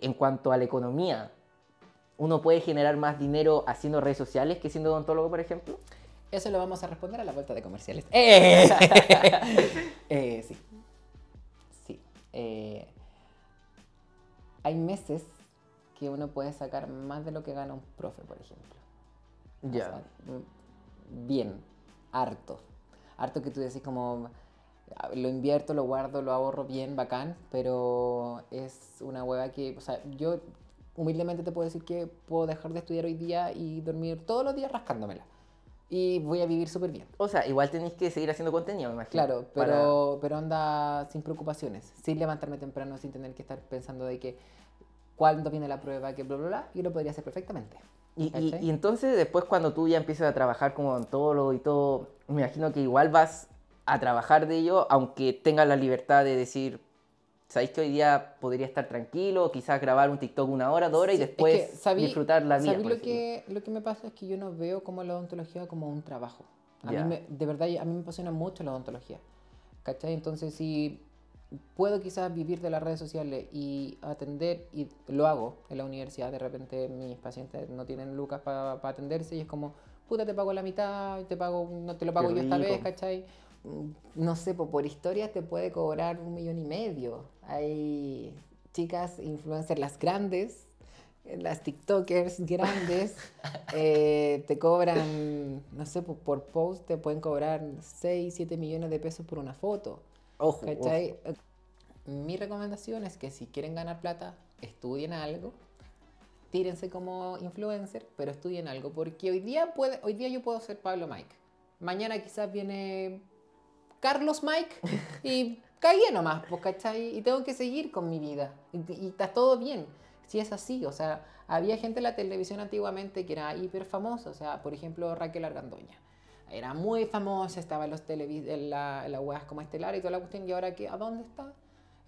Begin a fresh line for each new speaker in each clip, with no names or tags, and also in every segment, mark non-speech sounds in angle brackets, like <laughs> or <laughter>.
En cuanto a la economía, ¿uno puede generar más dinero haciendo redes sociales que siendo odontólogo, por ejemplo?
Eso lo vamos a responder a la vuelta de comerciales. <laughs> Eh,
eh, sí. Sí. Eh, hay
meses que uno puede sacar más de lo que gana un profe, por ejemplo. Ya. Mm, bien, harto. Harto que tú decís como, lo invierto, lo guardo, lo ahorro bien, bacán, pero es una hueva que, o sea, yo humildemente te puedo decir que puedo dejar de estudiar hoy día y dormir todos los días
rascándomela. Y voy a vivir súper bien. O sea, igual tenéis que seguir haciendo contenido, me imagino. Claro, pero, pero
anda sin preocupaciones, sin levantarme temprano, sin tener que estar pensando de que cuándo viene la prueba, que bla, bla, bla, y lo podría hacer perfectamente.
Y, entonces después cuando tú ya empiezas a trabajar como todo lo y todo, me imagino que igual vas a trabajar de ello, aunque tenga la libertad de decir, sabéis que hoy día podría estar tranquilo, quizás grabar un TikTok una hora, dos horas y después disfrutar la vida. lo
que, lo que me pasa es que yo no veo como la odontología como un trabajo.
de
verdad, a mí me apasiona mucho la odontología. ¿Cachai? Entonces, si puedo quizás vivir de las redes sociales y atender, y lo hago en la universidad, de repente mis pacientes no tienen lucas para atenderse y es como, puta, te pago la mitad, te pago, no te lo pago yo esta vez, ¿cachai? Mm, no sé, por, por historias te puede cobrar un millón y medio. Hay chicas influencers, las grandes, las TikTokers grandes, <laughs> eh, te cobran, no sé, por, por, post te pueden cobrar 6, 7 millones de pesos por una foto. Ojo, eh, Mi recomendación es que si quieren ganar plata, estudien algo. Tírense como influencer, pero estudien algo, porque hoy día, puede, hoy día yo puedo ser Pablo Mike. Mañana quizás viene Carlos Mike y <laughs> caí nomás, pues, ¿cachai? Y tengo que seguir con mi vida. Y, está todo bien. Si es así, o sea, había gente en la televisión antiguamente que era hiper famosa, o sea, por ejemplo, Raquel Argandoña. Era muy famosa, estaba en, los televis la, la como estelar y toda la cuestión, y ahora qué? ¿a dónde está?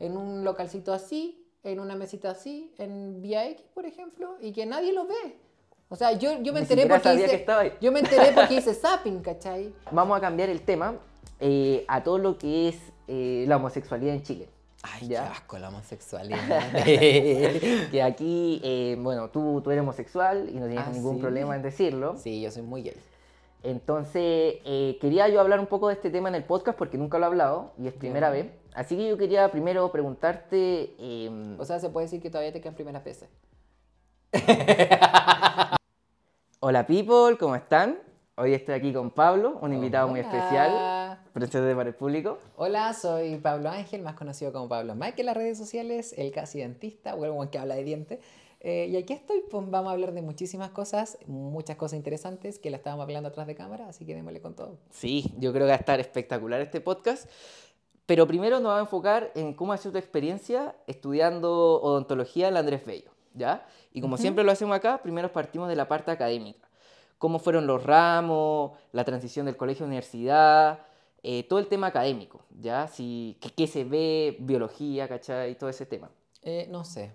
En un localcito así, en una mesita así, en Vía por ejemplo, y que nadie lo ve. O sea, yo, yo me enteré porque hice,
que yo me enteré porque
<laughs> hice zapping, ¿cachai?
Vamos a cambiar el tema eh, a todo lo que es eh, la homosexualidad en Chile. Ay, qué asco la homosexualidad. <laughs> que aquí, eh, bueno, tú, eres homosexual y no tienes ah, ningún problema en decirlo. Sí, yo soy muy gay. Entonces, quería yo hablar un poco de este tema en el podcast porque nunca lo he hablado y es primera vez. Así que yo quería primero preguntarte... Em, o sea,
se puede decir que todavía te quedan primeras veces.
<laughs> Hola people, ¿cómo están? Hoy estoy aquí con Pablo, un invitado muy especial presente para el público.
Hola, soy Pablo Ángel, más conocido como Pablo Mike en las redes sociales, el casi dentista, o el que habla de dientes. Eh, y aquí estoy, pues, vamos a hablar de muchísimas cosas, muchas cosas interesantes que la estábamos hablando atrás de cámara, así que démosle
con todo. Sí, yo creo que va a estar espectacular este podcast. Pero primero nos vamos a enfocar en cómo ha sido tu experiencia estudiando odontología en Andrés Bello, ¿ya? Y como siempre lo hacemos acá, primero partimos de la parte académica. Cómo fueron los ramos, la transición del colegio a universidad, eh, todo el tema académico, ¿ya? ¿Qué se ve? Biología, ¿cachai? Todo ese tema.
Eh, no sé.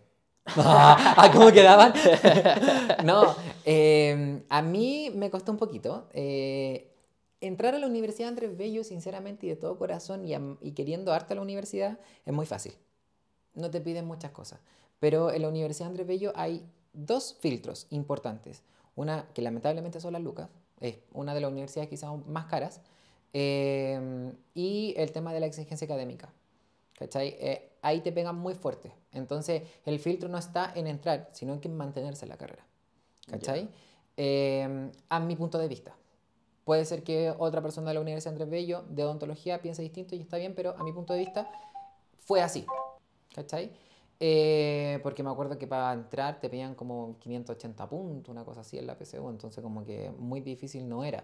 <laughs> Ah, ¿Cómo quedaban? <laughs> no, em, a mí me costó un
poquito. Eh, entrar a la Universidad Andrés Bello, sinceramente y de todo corazón, y, queriendo harta a la universidad, es muy fácil. No te piden muchas cosas. Pero en la Universidad Andrés Bello hay dos filtros importantes. Una que lamentablemente son las lucas, es una de las universidades quizás más caras, Em, y el tema de la exigencia académica. ¿Cachai? Eh, ahí te pegan muy fuerte. Entonces, el filtro no está en entrar, sino en mantenerse en la carrera. ¿Cachai? Em, a mi punto de vista. Puede ser que otra persona de la Universidad Andrés Bello, de odontología, piense distinto y está bien, pero a mi punto de vista fue así. ¿Cachai? Eh, porque me acuerdo que para entrar te pedían como 580 puntos, una cosa así en la PCU, entonces como que muy difícil no era.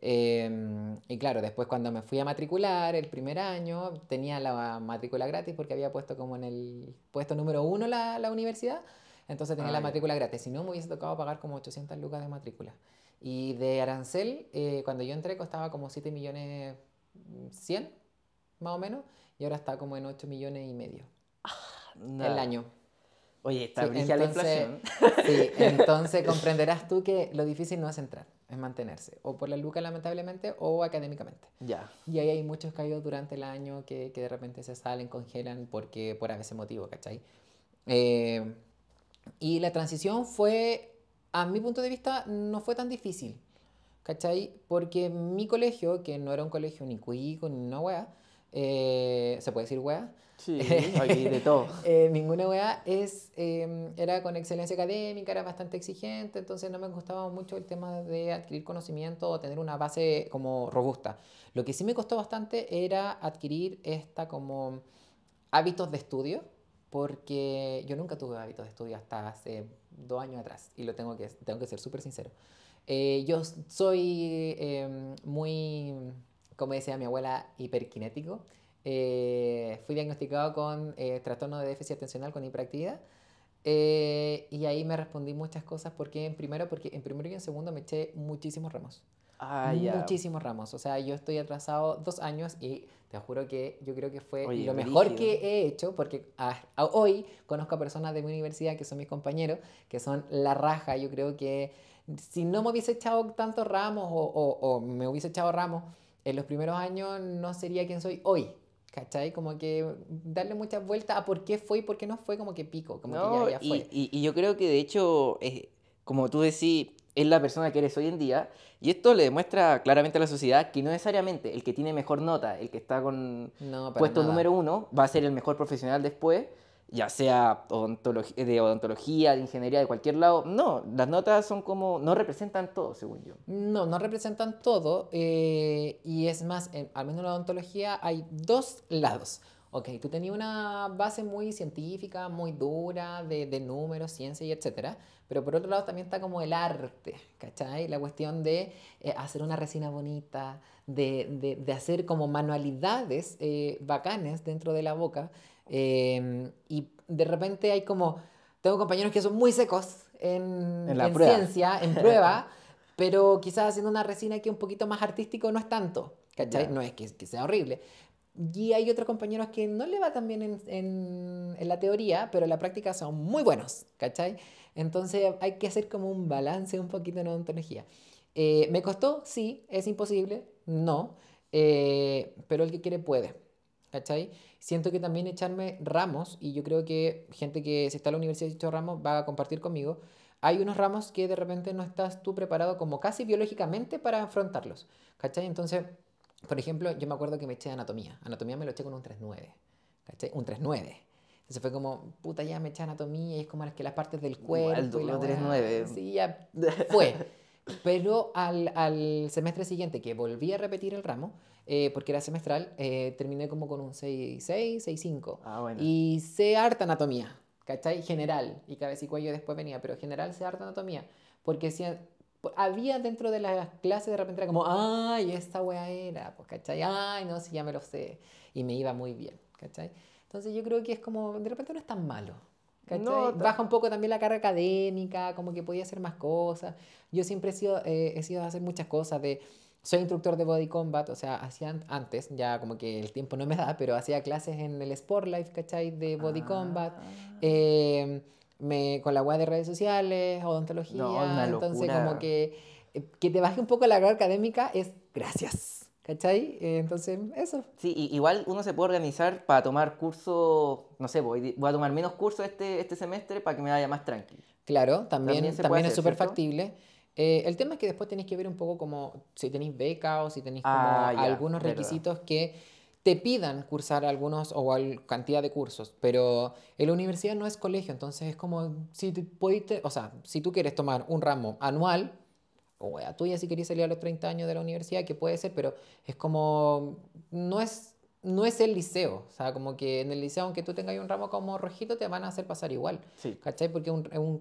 Em, y claro, después cuando me fui a matricular el primer año, tenía la matrícula gratis porque había puesto como en el puesto número uno la, la universidad, entonces tenía ah, la matrícula gratis. Si no, me hubiese tocado pagar como 800 lucas de matrícula. Y de arancel, eh, cuando yo entré, costaba como 7 millones 100, más o menos, y ahora está como en 8 millones y medio ah, el año. Oye, está sí, la inflación. Sí, entonces comprenderás tú que lo difícil no es entrar es mantenerse, o por la luca lamentablemente o académicamente. Ya. Y ahí hay muchos caídos durante el año que, de repente se salen, congelan porque por ese motivo, ¿cachai?
Eh,
y la transición fue, a mi punto de vista, no fue tan difícil, ¿cachai? Porque mi colegio, que no era un colegio ni cuico ni una wea, eh, ¿Se puede decir wea? Sí, <laughs> de todo. Eh, ninguna wea es, em, era con excelencia académica, era bastante exigente, entonces no me gustaba mucho el tema de adquirir conocimiento o tener una base como robusta. Lo que sí me costó bastante era adquirir esta como hábitos de estudio, porque yo nunca tuve hábitos de estudio hasta hace dos años atrás, y lo tengo que, tengo que ser súper sincero. Eh, yo soy em, muy como decía mi abuela, hiperkinético. Eh, fui diagnosticado con eh, trastorno de déficit atencional con hiperactividad. Eh, y ahí me respondí muchas cosas porque en primero, porque en primero y en segundo me eché muchísimos ramos. Ah, muchísimos ramos. O sea, yo estoy atrasado dos años y te juro que yo creo que fue lo mejor que he hecho porque hoy conozco a personas de mi universidad que son mis compañeros, que son la raja. Yo creo que si no me hubiese echado tantos ramos o me hubiese echado ramos, en los primeros años no sería quien soy hoy. ¿Cachai? Como que darle muchas vueltas a por qué fue y por qué no fue, como que pico, como que ya, fue.
Y, yo creo que de hecho, eh, como tú decís, es la persona que eres hoy en día, y esto le demuestra claramente a la sociedad que no necesariamente el que tiene mejor nota, el que está con puesto número uno, va a ser el mejor profesional después, ya sea odontología, de odontología, de ingeniería, de cualquier lado. No, las notas son como, no representan todo, según yo.
No, no representan todo. Eh, y es más, al menos en la odontología hay dos lados. Ok, tú tenías una base muy científica, muy dura, de, de números, ciencia y etcétera. Pero por otro lado también está como el arte, ¿cachai? La cuestión de eh, hacer una resina bonita, de, de, hacer como manualidades eh, bacanes dentro de la boca. Em, y de repente hay como, tengo compañeros que son muy secos en, en, ciencia, en prueba, <laughs> pero quizás haciendo una resina que un poquito más artístico no es tanto, ¿cachai? No es que, sea horrible. Y hay otros compañeros que no le va tan bien en, en, la teoría, pero en la práctica son muy buenos, ¿cachai? Entonces hay que hacer como un balance un poquito en odontología. Eh, ¿Me costó? Sí. ¿Es imposible? No. Eh, pero el que quiere puede. ¿Cachai? Siento que también echarme ramos, y yo creo que gente que se está en la universidad y dicho ramos va a compartir conmigo, hay unos ramos que de repente no estás tú preparado como casi biológicamente para afrontarlos, ¿cachai? Entonces, por ejemplo, yo me acuerdo que me eché anatomía, anatomía me lo eché con un 3.9, ¿cachai? Un 3.9. Entonces fue como, puta, ya me eché anatomía y es como las que las partes del cuerpo. Igual, y 3, 3.9. Sí, ya fue. <laughs> Pero al, al semestre siguiente que volví a repetir el ramo, eh, porque era semestral, eh, terminé como con un 6,6, 6,5. Ah, bueno. Y sé harta anatomía, ¿cachai? General. Y cabeza y cuello después venía, pero general sé harta anatomía. Porque si, había dentro de las clases de repente era como, ay, esta wea era, pues, ¿cachai? Ay, no, si ya me lo sé. Y me iba muy bien, ¿cachai? Entonces yo creo que es como, de repente no es tan malo. No, Baja un poco también la carga académica, como que podía hacer más cosas. Yo siempre he sido, eh, he sido a hacer muchas cosas de soy instructor de Body Combat, o sea, hacía antes, ya como que el tiempo no me da, pero hacía clases en el Sport Life, ¿cachai? De Body ah. Combat. Em, me, con la web de redes sociales, odontología. entonces, como que eh, que te baje un poco la carga académica es
gracias.
¿Cachai? Eh, entonces, eso.
Sí, igual uno se puede organizar para tomar curso, no sé, voy, voy a tomar menos curso este, este semestre para que me vaya más tranquilo. Claro, también, también, es súper factible.
Eh, el tema es que después tenéis que ver un poco como si tenéis beca o si tenéis como ah, algunos requisitos que te pidan cursar algunos o cantidad de cursos, pero en la universidad no es colegio, entonces es como si te, o sea, si tú quieres tomar un ramo anual, o a ya si querías salir a los 30 años de la universidad, que puede ser, pero es como no es no es el liceo, o sea, como que en el liceo aunque tú tengas un ramo como rojito te van a hacer pasar igual, sí. ¿cachai? Porque un, un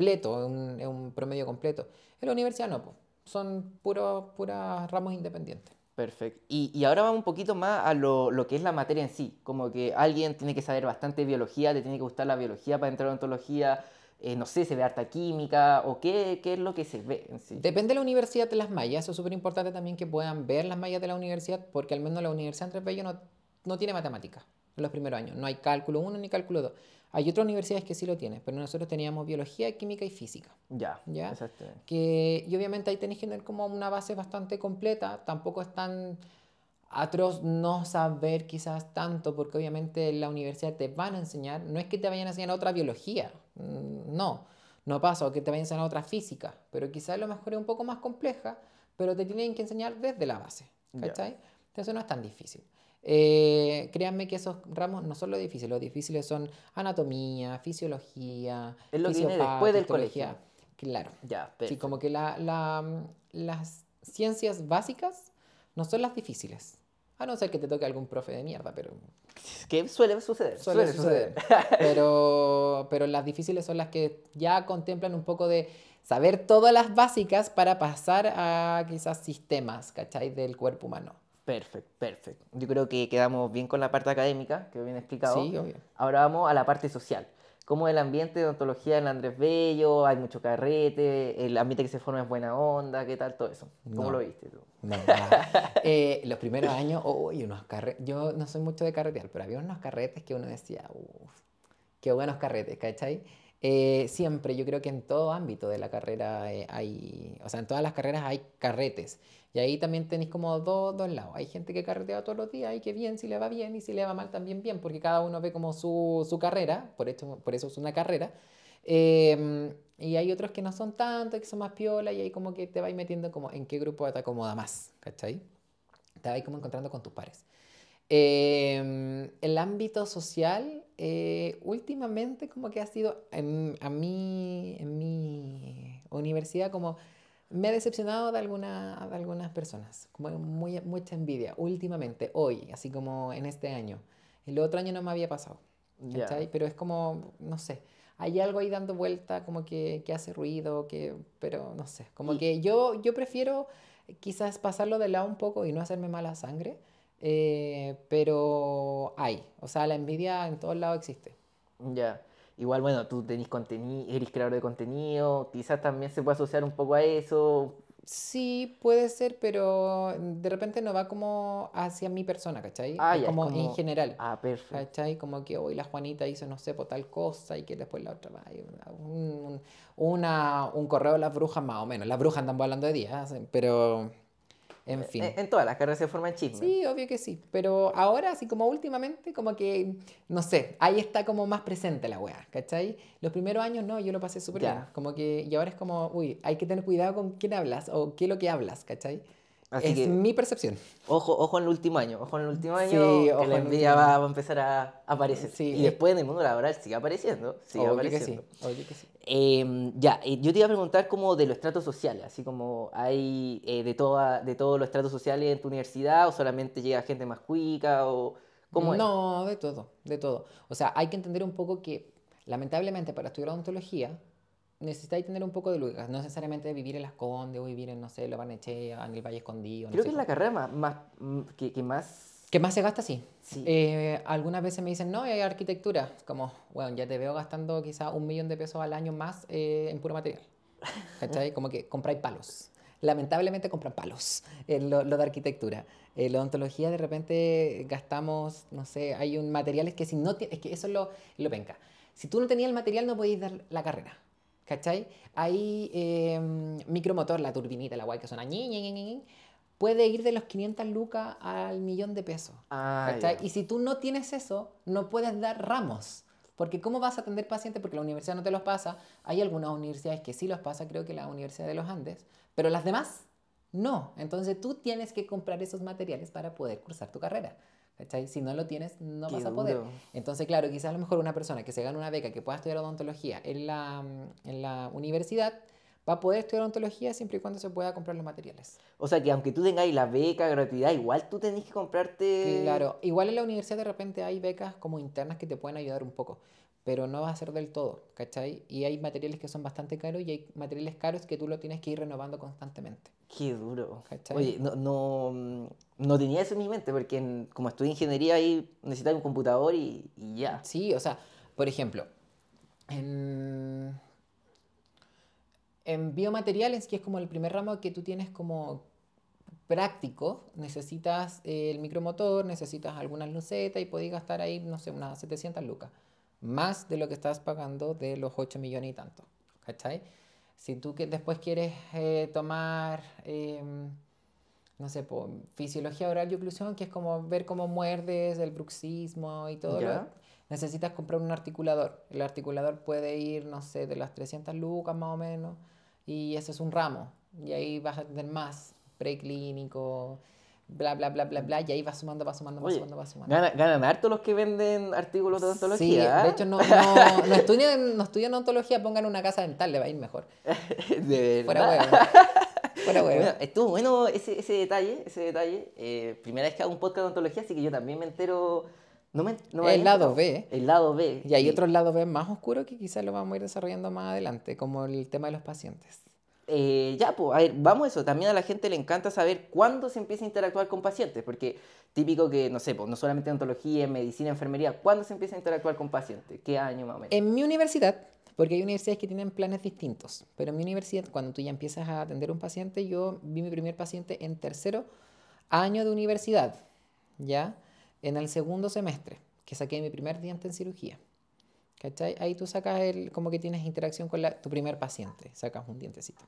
completo, un, un promedio completo. En la universidad no, son puros puras ramos independientes.
Perfecto. Y, ahora vamos un poquito más a lo, que es la materia en sí. Como que alguien tiene que saber bastante biología, le tiene que gustar la biología para entrar a ontología. Eh, no sé, se ve harta química o qué, qué es lo que se ve en sí. Depende de la universidad de las
mallas. es súper importante también que puedan ver las mallas de la universidad, porque al menos la Universidad de Bello no, no tiene matemáticas en los primeros años. No hay cálculo 1 ni cálculo 2. Hay otras universidades que sí lo tienen, pero nosotros teníamos biología, química y física. Ya, Exacto. Este. Que, y obviamente ahí tenés que tener como una base bastante completa, tampoco es tan atroz no saber quizás tanto, porque obviamente en la universidad te van a enseñar, no es que te vayan a enseñar otra biología, mm, no, no pasa, o que te vayan a enseñar otra física, pero quizás a lo mejor es un poco más compleja, pero te tienen que enseñar desde la base, ¿cachai? Entonces no es tan difícil. Eh, créanme que esos ramos no son lo difícil, los difíciles son anatomía, fisiología,
es lo que después del colegio.
Claro. Sí, como que las ciencias básicas no son las difíciles. A no ser que te toque algún profe de mierda, pero... Que suele
suceder. Suele, suceder. <laughs>
pero, las difíciles son las que ya contemplan un poco de saber todas las básicas para pasar a quizás sistemas, ¿cachai? Del cuerpo humano.
Perfecto, perfecto. Yo creo que quedamos bien con la parte académica, que bien explicado. Sí, Ahora vamos a la parte social. ¿Cómo el ambiente de odontología en Andrés Bello? ¿Hay mucho carrete? ¿El ambiente que se forma es buena onda? ¿Qué tal todo eso? ¿Cómo lo viste tú? <laughs> Eh, los primeros años, uy, unos carretes. Yo no soy mucho
de carretear, pero había unos carretes que uno decía, uff, qué buenos carretes, ¿cachai? Eh, siempre, yo creo que en todo ámbito de la carrera eh, hay, o sea, en todas las carreras hay carretes. Y ahí también tenéis como dos, dos lados. Hay gente que carretea todos los días y que bien, si le va bien y si le va mal también bien, porque cada uno ve como su, su carrera, por, esto, por eso es una carrera. Em, y hay otros que no son tanto, que son más piola y ahí como que te vais metiendo como en qué grupo te acomoda más, ¿cachai? Te vais como encontrando con tus pares. Em, el ámbito social eh, últimamente como que ha sido a mí, en mi universidad como me ha decepcionado de, alguna, de algunas personas, como muy, mucha envidia, últimamente, hoy, así como en este año. El otro año no me había pasado, Pero es como, no sé, hay algo ahí dando vuelta, como que, hace ruido, que, pero no sé, como que yo, yo prefiero quizás pasarlo de lado un poco y no hacerme mala sangre, eh, pero hay, o sea, la envidia en todos lados existe.
Ya. Igual, bueno, tú tenés contenido, eres creador de contenido, quizás también se puede asociar un poco a eso. Sí,
puede ser, pero de repente no va como hacia mi persona, ¿cachai? Ah, ya, como en general. Ah, perfecto. ¿Cachai? Como que hoy la Juanita hizo, no sé, por tal cosa y que después la otra va. Un, una, un correo de las brujas, más o menos. Las brujas andan volando de día, ¿eh? pero
en eh, fin. Eh, en, todas las carreras se forman chismes.
Sí, obvio que sí. Pero ahora, así como últimamente, como que, no sé, ahí está como más presente la wea ¿cachai? Los primeros años no, yo lo pasé súper bien. Como que, y ahora es como, uy, hay que tener cuidado con quién hablas o qué es lo que hablas, ¿cachai?
es mi percepción. Ojo, ojo en el último año, ojo en el último año, que la envidia va, a empezar a aparecer. y después en el mundo laboral sigue apareciendo, sí, sí. Em, ya, eh, yo te iba a preguntar como de los estratos sociales, así como hay eh, de, de todos los estratos sociales en tu universidad o solamente llega gente más cuica o... ¿cómo no, de todo, de todo. O sea, hay que entender un poco que lamentablemente para estudiar
odontología necesitáis tener un poco de lugar, no necesariamente vivir en Las Condes o vivir en, no sé, La en el Valle Escondido. Creo que es la carrera más, que, que más Que más se gasta? Sí. Eh, algunas veces me dicen, no, hay arquitectura. Como, bueno, ya te veo gastando quizá un millón de pesos al año más eh, en puro material. ¿Cachai? <laughs> Como que compráis palos. Lamentablemente compran palos, eh, lo, de arquitectura. la odontología de repente gastamos, no sé, hay un materiales que si no es que eso lo, lo Si tú no tenías el material no podías dar la carrera. ¿cachai? Hay em, micromotor, la turbinita, la guay que son... puede ir de los 500 lucas al millón de pesos. Ah, y si tú no tienes eso, no puedes dar ramos. Porque ¿cómo vas a atender pacientes? Porque la universidad no te los pasa. Hay algunas universidades que sí los pasa, creo que la Universidad de los Andes, pero las demás no. Entonces tú tienes que comprar esos materiales para poder cursar tu carrera. Si no lo tienes, no vas a poder. Entonces, claro, quizás a lo mejor una persona que se gane una beca, que pueda estudiar odontología en la, en la universidad, va a poder estudiar odontología siempre y cuando se pueda comprar los materiales.
O sea, que aunque tú tengáis la beca, gratuidad, igual tú tenés que comprarte... Claro, igual en la universidad de repente hay becas
como internas que te pueden ayudar un poco,
pero no vas a ser del todo, ¿cachai?
Y hay materiales que son bastante caros y hay materiales caros que tú lo tienes que ir renovando constantemente.
Qué duro. Oye, no, mm, no, tenía eso en mi mente, porque como estudié ingeniería ahí necesitaba un computador y, ya. Sí, o sea, por ejemplo, en,
biomateriales, que es como el primer ramo que tú tienes como práctico, necesitas eh, el micromotor, necesitas algunas lucetas y podés gastar ahí, no sé, unas 700 lucas, más de lo que estás pagando de los 8 millones y tanto, ¿cachai? Si tú que después quieres eh, tomar, em, no sé, fisiología oral y oclusión, que es como ver cómo muerdes, el bruxismo y todo, lo, necesitas comprar un articulador. El articulador puede ir, no sé, de las 300 lucas más o menos, y eso es un ramo. Y ahí vas a tener más preclínico, bla, bla, bla, bla, bla, y ahí va sumando, va sumando, va sumando, va sumando. Ganan,
ganan, harto los que venden artículos de odontología. Sí, de ¿ah? hecho, no, no,
estudian, no estudian odontología, pongan una casa dental, le va a ir mejor. <laughs>
Fuera huevo. estuvo bueno ese, ese detalle, ese detalle. Eh, primera vez que hago un podcast de odontología, así que yo también me entero... No no el lado B.
El lado B. Y hay otros lados B más oscuros que quizás lo vamos a ir desarrollando más adelante, como el tema de los pacientes.
Eh, ya, pues, a ver, vamos a eso. También a la gente le encanta saber cuándo se empieza a interactuar con pacientes, porque típico que, no sé, pues, no solamente en ontología, en medicina, enfermería, ¿cuándo se empieza a interactuar con pacientes? ¿Qué año más o menos?
En mi universidad, porque hay universidades que tienen planes distintos, pero en mi universidad, cuando tú ya empiezas a atender un paciente, yo vi mi primer paciente en tercero año de universidad, ¿ya? En el segundo semestre, que saqué mi primer diente en cirugía. ¿Cachai? Ahí tú sacas el, como que tienes interacción con la, tu primer paciente, sacas un dientecito.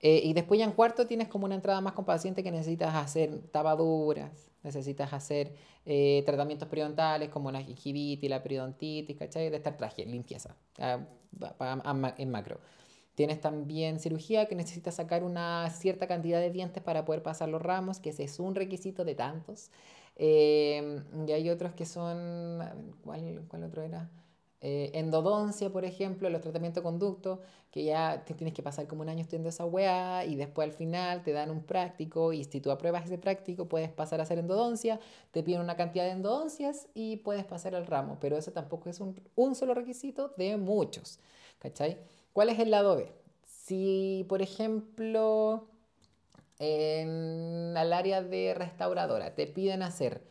Eh, y después ya en cuarto tienes como una entrada más con paciente que necesitas hacer tabaduras, necesitas hacer eh, tratamientos periodontales como la gingivitis, la periodontitis, ¿cachai? De estar traje, limpieza, en macro. Tienes también cirugía que necesitas sacar una cierta cantidad de dientes para poder pasar los ramos, que ese es un requisito de tantos. Eh, y hay otros que son, ¿cuál, cuál otro era? Eh, endodoncia, por ejemplo, los tratamientos de conducto, que ya tienes que pasar como un año estudiando esa weá y después al final te dan un práctico y si tú apruebas ese práctico puedes pasar a hacer endodoncia, te piden una cantidad de endodoncias y puedes pasar al ramo, pero eso tampoco es un, solo requisito de muchos, ¿cachai? ¿Cuál es el lado B? Si, por ejemplo, en el área de restauradora te piden hacer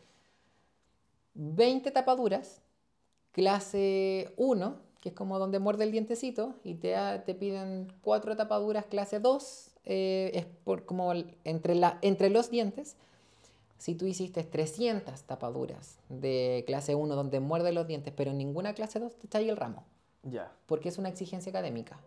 20 tapaduras, Clase 1, que es como donde muerde el dientecito, y te, piden cuatro tapaduras. Clase 2 eh, es por, como entre, la, entre los dientes. Si tú hiciste 300 tapaduras de clase 1 donde muerde los dientes, pero ninguna clase 2 te está ahí el ramo. Ya. Porque es una exigencia académica.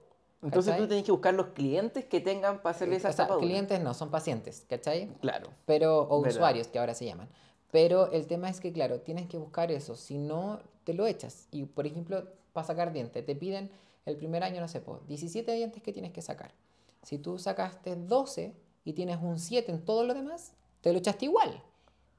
Entonces tú tienes
que buscar los clientes que tengan para hacerle eh, esas o sea, clientes
no, son pacientes, ¿cachai? Claro. Pero, o usuarios, que ahora se llaman. Pero el tema es que, claro, tienes que buscar eso. Si no, te lo echas. Y, por ejemplo, para sacar dientes, te piden el primer año, no sé, 17 dientes que tienes que sacar. Si tú sacaste 12 y tienes un 7 en todo lo demás, te lo echaste igual.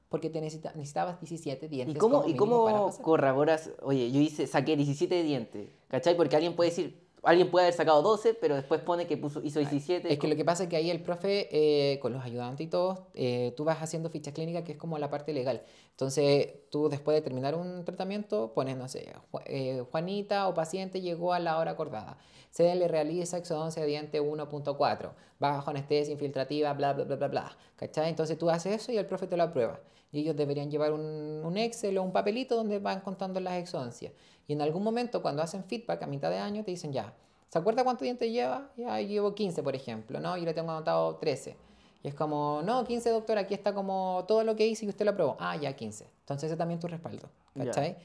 Porque te necesitabas 17 dientes. ¿Y cómo, como ¿y cómo
corroboras? Oye, yo hice, saqué 17 dientes. ¿Cachai? Porque alguien puede decir, alguien puede haber sacado 12, pero después pone que puso, hizo 17. Ah, es que lo que pasa es que ahí el profe, eh, con
los ayudantes y todos, eh, tú vas haciendo ficha clínica, que es como la parte legal. Entonces, tú después de terminar un tratamiento, pones, no sé, eh, Juanita o paciente llegó a la hora acordada. Se le realiza exodoncia de diente 1.4, bajo anestesia infiltrativa, bla, bla, bla, bla, bla. ¿Cachai? Entonces tú haces eso y el profe te lo aprueba. Y ellos deberían llevar un, un Excel o un papelito donde van contando las exoncias. Y en algún momento, cuando hacen feedback a mitad de año, te dicen ya, ¿se acuerda cuántos dientes lleva? Ya, llevo 15, por ejemplo, ¿no? Yo le tengo anotado 13. Y es como, no, 15, doctor, aquí está como todo lo que hice y usted lo aprobó. Ah, ya, 15. Entonces ese también es tu respaldo, ¿cachai?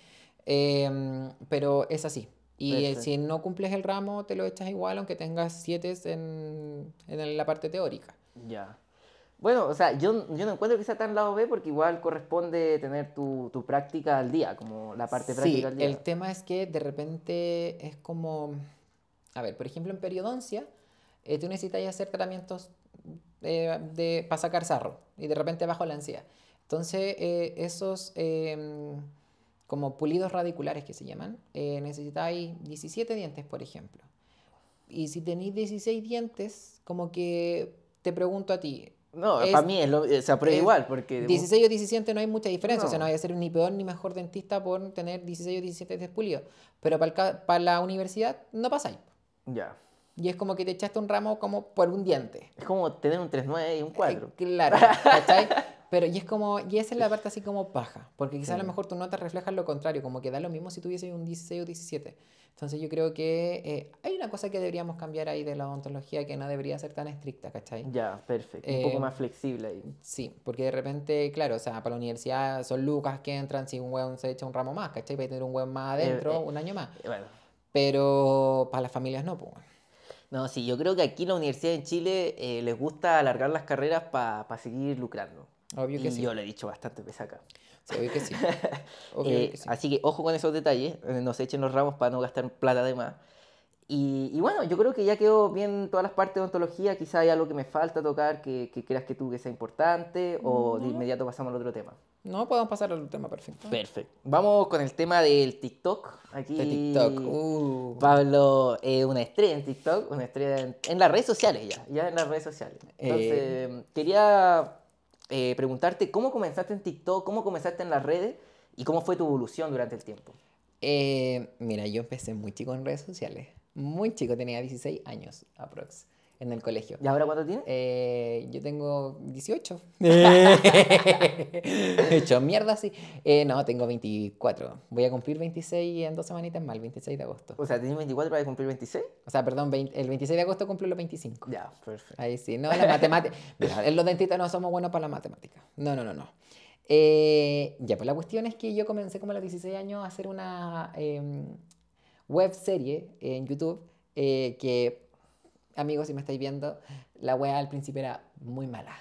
Em, pero es así. Y eh, si no cumples el ramo, te lo echas igual, aunque tengas 7 en, en la parte teórica.
Ya. Bueno, o sea, yo, no encuentro que sea tan lado B porque igual corresponde tener tu, práctica al día, como la parte práctica al día. El
tema es que de repente es como, a ver, por ejemplo en periodoncia, eh, tú necesitas hacer tratamientos eh, de, para sacar sarro y de repente bajo la ansiedad. Entonces, eh, esos em, como pulidos radiculares que se llaman, necesitáis 17 dientes, por ejemplo. Y si tenéis 16 dientes, como que te pregunto a ti, no, para mí es lo, eh, se aprueba igual, porque... 16 o 17 no hay mucha diferencia, o sea, no voy a ser ni peor ni mejor dentista por tener 16 o 17 despulidos, pero para, para la universidad no pasa Ya. Y es como que te echaste un ramo como por un diente.
Es como tener un 3-9 y un 4.
Eh, claro, ¿cachai? <laughs> Pero y es como, y esa es la parte así como paja, porque quizás a lo mejor tu nota refleja lo contrario, como que da lo mismo si tuviese un 16 o 17. Entonces yo creo que eh, hay una cosa que deberíamos cambiar ahí de la ontología que no debería ser tan estricta, ¿cachai?
Ya, perfecto. un poco eh, más
flexible ahí. Sí, porque de repente, claro, o sea, para la universidad son lucas que entran si un hueón se echa un ramo más, ¿cachai? a tener un hueón más eh, adentro un año más. Pero para las
familias no, pues. No, sí, yo creo que aquí la universidad en Chile eh, les gusta alargar las carreras para seguir lucrando. Obvio que sí. Yo lo he dicho bastante pesa acá. obvio <laughs> eh, que sí. Así que ojo con esos detalles, eh, nos echen los ramos para no gastar plata de más. Y, bueno, yo creo que ya quedó bien todas las partes de ontología. Quizá hay algo que me falta tocar que, que creas que tú que sea importante, o de inmediato pasamos al otro tema. No, podemos pasar al tema, perfecto. Perfecto. Vamos con el tema del TikTok. Aquí de TikTok. Uh. Pablo eh, una estrella en TikTok, una estrella en, las redes sociales ya, ya en las redes sociales. Eh. Entonces, quería eh, preguntarte cómo comenzaste en TikTok, cómo comenzaste en las redes y cómo fue tu evolución durante el tiempo. mira, yo empecé muy chico en redes sociales.
Muy chico, tenía 16 años aprox en el colegio. ¿Y ahora cuánto tienes? Eh, yo tengo 18. Eh. <laughs> He hecho mierda, sí. Eh, no, tengo 24. Voy a cumplir 26 en dos semanitas más, el 26 de agosto. O sea, ¿tienes 24 para cumplir 26? O sea, perdón, el 26 de agosto cumplo los 25. Ya, perfecto. Ahí sí. No, la matemática. <laughs> Mira, los dentistas no somos buenos para la matemática. No, no, no, no. ya, pues la cuestión es que yo comencé como a los 16 años a hacer una em, web serie en YouTube que amigos, si me estáis viendo, la weá al principio era muy mala.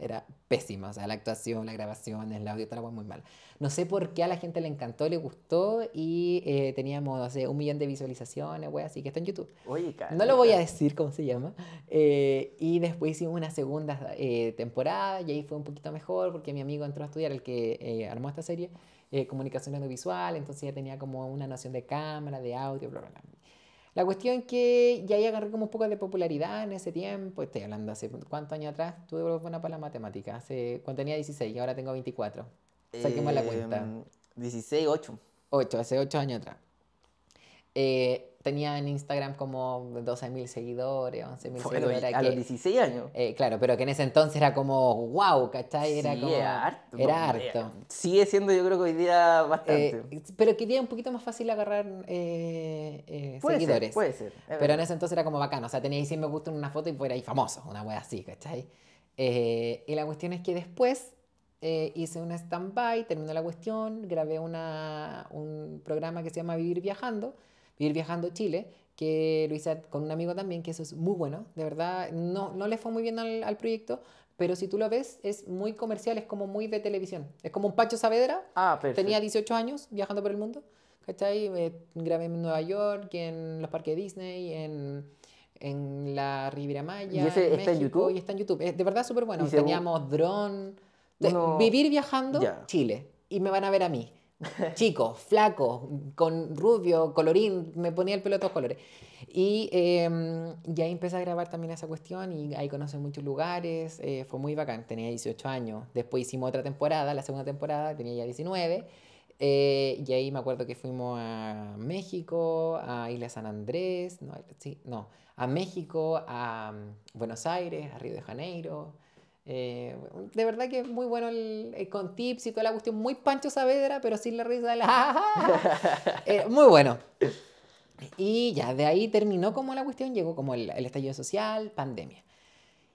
Era pésima, o sea, la actuación, la grabación, el audio, toda muy mal. No sé por qué a la gente le encantó, le gustó y eh, teníamos, no sé, un millón de visualizaciones, weá, así que está en YouTube. Oye, No lo voy a decir cómo se llama. Eh, y después hicimos una segunda eh, temporada y ahí fue un poquito mejor porque mi amigo entró a estudiar, el que armó esta serie, comunicación audiovisual, entonces ya tenía como una noción de cámara, de audio, bla, bla, bla la cuestión que ya ahí agarré como un poco de popularidad en ese tiempo, estoy hablando hace cuántos años atrás, tuve buena para la matemática, hace, cuando tenía 16 y ahora tengo 24. Saquemos la cuenta.
16, 8. 8, hace 8 años atrás.
Eh, tenía en Instagram como 12.000 seguidores, 11.000 seguidores. A los 16 años. Eh, claro, pero que en ese entonces era como wow, ¿cachai? Era Era harto. Era harto.
Sigue siendo, yo creo que hoy día bastante. Eh,
pero que día un poquito más fácil agarrar puede seguidores. Ser, puede ser. Pero en ese entonces era como bacano. O sea, tenía 100 me gusta en una foto y fuera ahí famoso, una wea así, ¿cachai? y la cuestión es que después hice un stand-by, terminó la cuestión, grabé un programa que se llama Vivir Viajando, vivir viajando Chile, que lo hice con un amigo también, que eso es muy bueno, de verdad, no, no le fue muy bien al, proyecto, pero si tú lo ves, es muy comercial, es como muy de televisión. Es como un Pacho Saavedra. Ah, tenía 18 años viajando por el mundo. ¿Cachai? Eh, grabé en Nueva York, en los parques Disney, en, la Riviera Maya. ¿Y está en YouTube? Y está en YouTube. de verdad súper bueno. Teníamos dron. Vivir viajando, Chile. Y me van a ver a mí chico, flaco, con rubio, colorín, me ponía el pelo de todos colores. Y, eh, ahí empecé a grabar también esa cuestión y ahí conocí muchos lugares, eh, fue muy bacán, tenía 18 años, después hicimos otra temporada, la segunda temporada, tenía ya 19. Eh, y ahí me acuerdo que fuimos a México, a Isla San Andrés, no, a México, a mm, Buenos Aires, a Río de Janeiro, eh, de verdad que es muy bueno eh, con tips y toda la cuestión, muy Pancho Saavedra, pero sin la risa de la... <laughs> Eh, muy bueno. Y ya, de ahí terminó como la cuestión, llegó como el, el, estallido social, pandemia.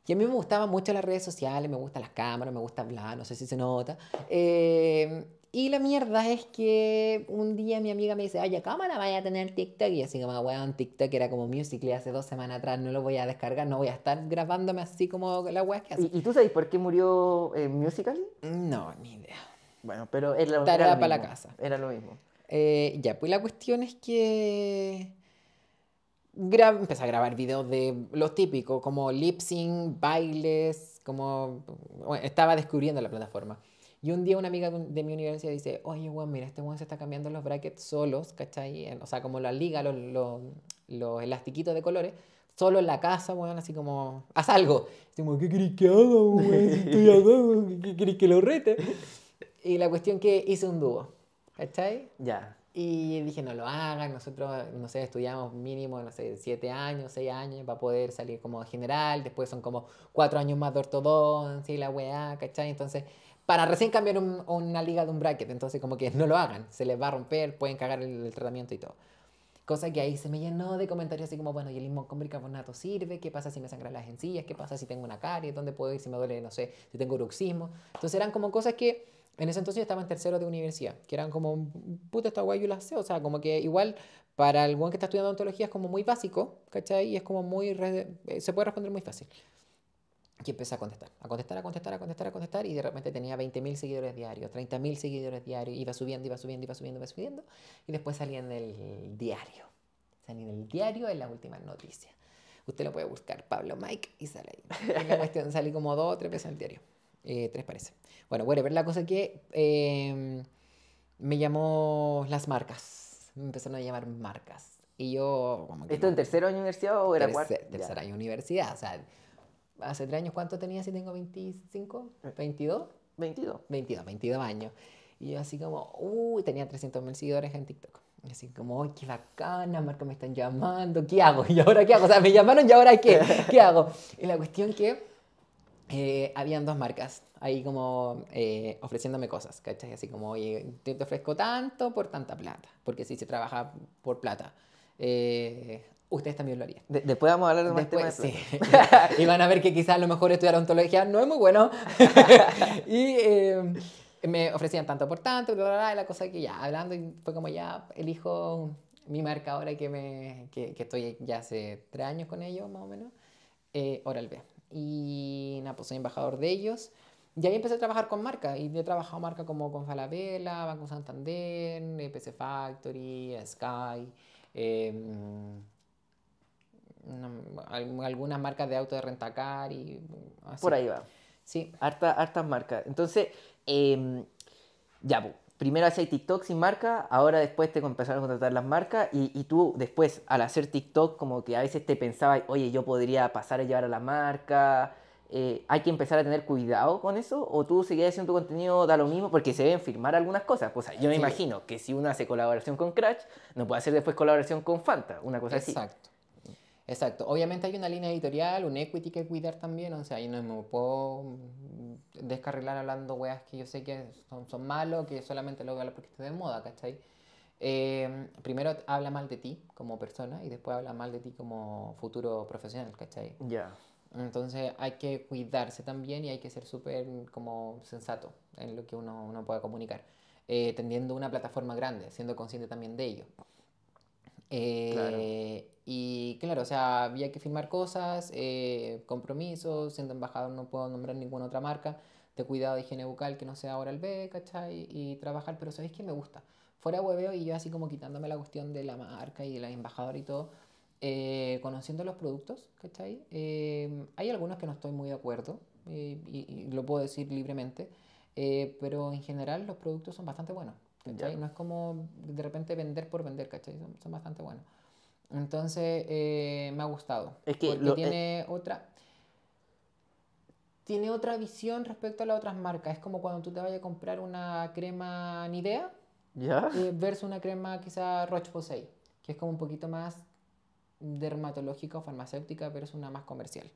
Y a mí me gustaban mucho las redes sociales, me gustan las cámaras, me gusta hablar, no sé si se nota. Eh, y la mierda es que un día mi amiga me dice, oye, cámara, vaya a tener TikTok? Y así como, weón, TikTok era como musical hace dos semanas atrás, no lo voy a descargar, no voy a estar grabándome así como la weá que
hace. ¿Y, tú sabes por qué murió eh, musical No, ni idea. Bueno, pero era, para la casa.
Era lo mismo. Eh, ya, pues la cuestión es que... Empecé a grabar videos de los típicos, como lipsing bailes, como... estaba descubriendo la plataforma. Y un día una amiga de mi universidad dice, oye, weón, mira, este weón se está cambiando los brackets solos, ¿cachai? O sea, como la liga, los, los, elastiquitos de colores, solo en la casa, weón, así como, haz algo. Y como, ¿qué querés que haga,
weón? ¿qué querés que lo rete?
Y la cuestión que hice un dúo, ¿cachai? Ya. Y dije, no lo hagan, nosotros, no sé, estudiamos mínimo, no sé, siete años, seis años para poder salir como general, después son como cuatro años más de ortodoncia y la weá, ¿cachai? Entonces para recién cambiar una liga de un bracket. Entonces, como que no lo hagan, se les va a romper, pueden cagar el, tratamiento y todo. Cosa que ahí se me llenó de comentarios así como, bueno, ¿y el limón con sirve? ¿Qué pasa si me sangran las encías? ¿Qué pasa si tengo una caries? ¿Dónde puedo ir si me duele, no sé, si tengo bruxismo? Entonces eran como cosas que en ese entonces yo estaba en tercero de universidad, que eran como, puta, esta guay yo la sé, o sea, como que igual para el buen que está estudiando ontología es como muy básico, ¿cachai? Y es como muy, eh, se puede responder muy fácil y empecé a contestar, a contestar, a contestar, a contestar, a contestar, y de repente tenía 20.000 seguidores diarios, 30.000 seguidores diarios, iba subiendo, iba subiendo, iba subiendo, iba subiendo, y después salía en el diario, salía en el diario en las últimas noticias. Usted lo puede buscar, Pablo Mike, y sale ahí. cuestión salí como dos o tres veces en el diario, eh, tres parece. Bueno, bueno, ver la cosa que em, me llamó las marcas, me empezaron a llamar marcas, y yo... ¿Esto en tercer año universidad o era cuarto? Tercer año universidad, o sea hace tres años, ¿cuánto tenía si tengo 25? ¿22? 22. 22, 22 años. Y yo así como, uy, tenía 300 mil seguidores en TikTok. Y así como, uy, qué bacana, Marco, me están llamando, ¿qué hago? <laughs> ¿Y ahora qué hago? O sea, me llamaron y ahora qué, <laughs> ¿qué hago? Y la cuestión que eh, habían dos marcas ahí como eh, ofreciéndome cosas, ¿cachai? Así como, oye, te ofrezco tanto por tanta plata, porque si se trabaja por plata. Eh, ustedes también lo harían. después vamos a hablar de más después, temas. Sí. <laughs> y van a ver que quizás a lo mejor estudiar ontología no es muy bueno. <laughs> y eh, me ofrecían tanto por tanto, la cosa que ya, hablando, fue como ya elijo mi marca ahora que, me, que, estoy ya hace tres años con ellos, más o menos, eh, Oral B. Y nada, pues soy embajador de ellos. Y ahí empecé a trabajar con marcas. Y he trabajado marcas como con Falabella, Banco Santander, eh, PC Factory, Sky. Eh,
algunas marcas de auto de rentacar
y así. Por ahí va. Sí.
hartas marcas. Entonces, em, ya, pues, primero hacía TikTok sin marca, ahora después te empezaron a contratar las marcas y, y, tú después al hacer TikTok como que a veces te pensabas, oye, yo podría pasar a llevar a la marca. Eh, ¿Hay que empezar a tener cuidado con eso? ¿O tú seguías haciendo tu contenido, da lo mismo? Porque se deben firmar algunas cosas. sea yo me imagino que si uno hace colaboración con Crash, no puede hacer después colaboración con Fanta, una cosa así. Exacto.
Exacto. Obviamente hay una línea editorial, un equity que cuidar también, o sea, ahí no me puedo descarrilar hablando weas que yo sé que son, son malos, que solamente lo voy porque estoy de moda, ¿cachai? Eh, primero habla mal de ti como persona y después habla mal de ti como futuro profesional, ¿cachai? Ya. Entonces hay que cuidarse también y hay que ser súper como sensato en lo que uno, uno pueda comunicar, eh, teniendo una plataforma grande, siendo consciente también de ello. Eh, y claro, o sea, había que firmar cosas, eh, compromisos, siendo embajador no puedo nombrar ninguna otra marca de cuidado de higiene bucal que no sea oral B, ¿cachai? Y trabajar, pero ¿sabéis que me gusta? Fuera hueveo y yo así como quitándome la cuestión de la marca y de la embajadora y todo, eh, conociendo los productos, ¿cachai? hay algunos que no estoy muy de acuerdo y lo puedo decir libremente, pero en general los productos son bastante buenos. No es como de repente vender por vender, ¿cachai? Son, bastante buenos. Entonces, eh, me ha gustado. que porque eh, tiene otra. Tiene otra visión respecto a las otras marcas. Es como cuando tú te vayas a comprar una crema Nidea ¿Ya? Eh, versus una crema quizá Roche-Posay, que es como un poquito más dermatológica o farmacéutica, pero es una más comercial.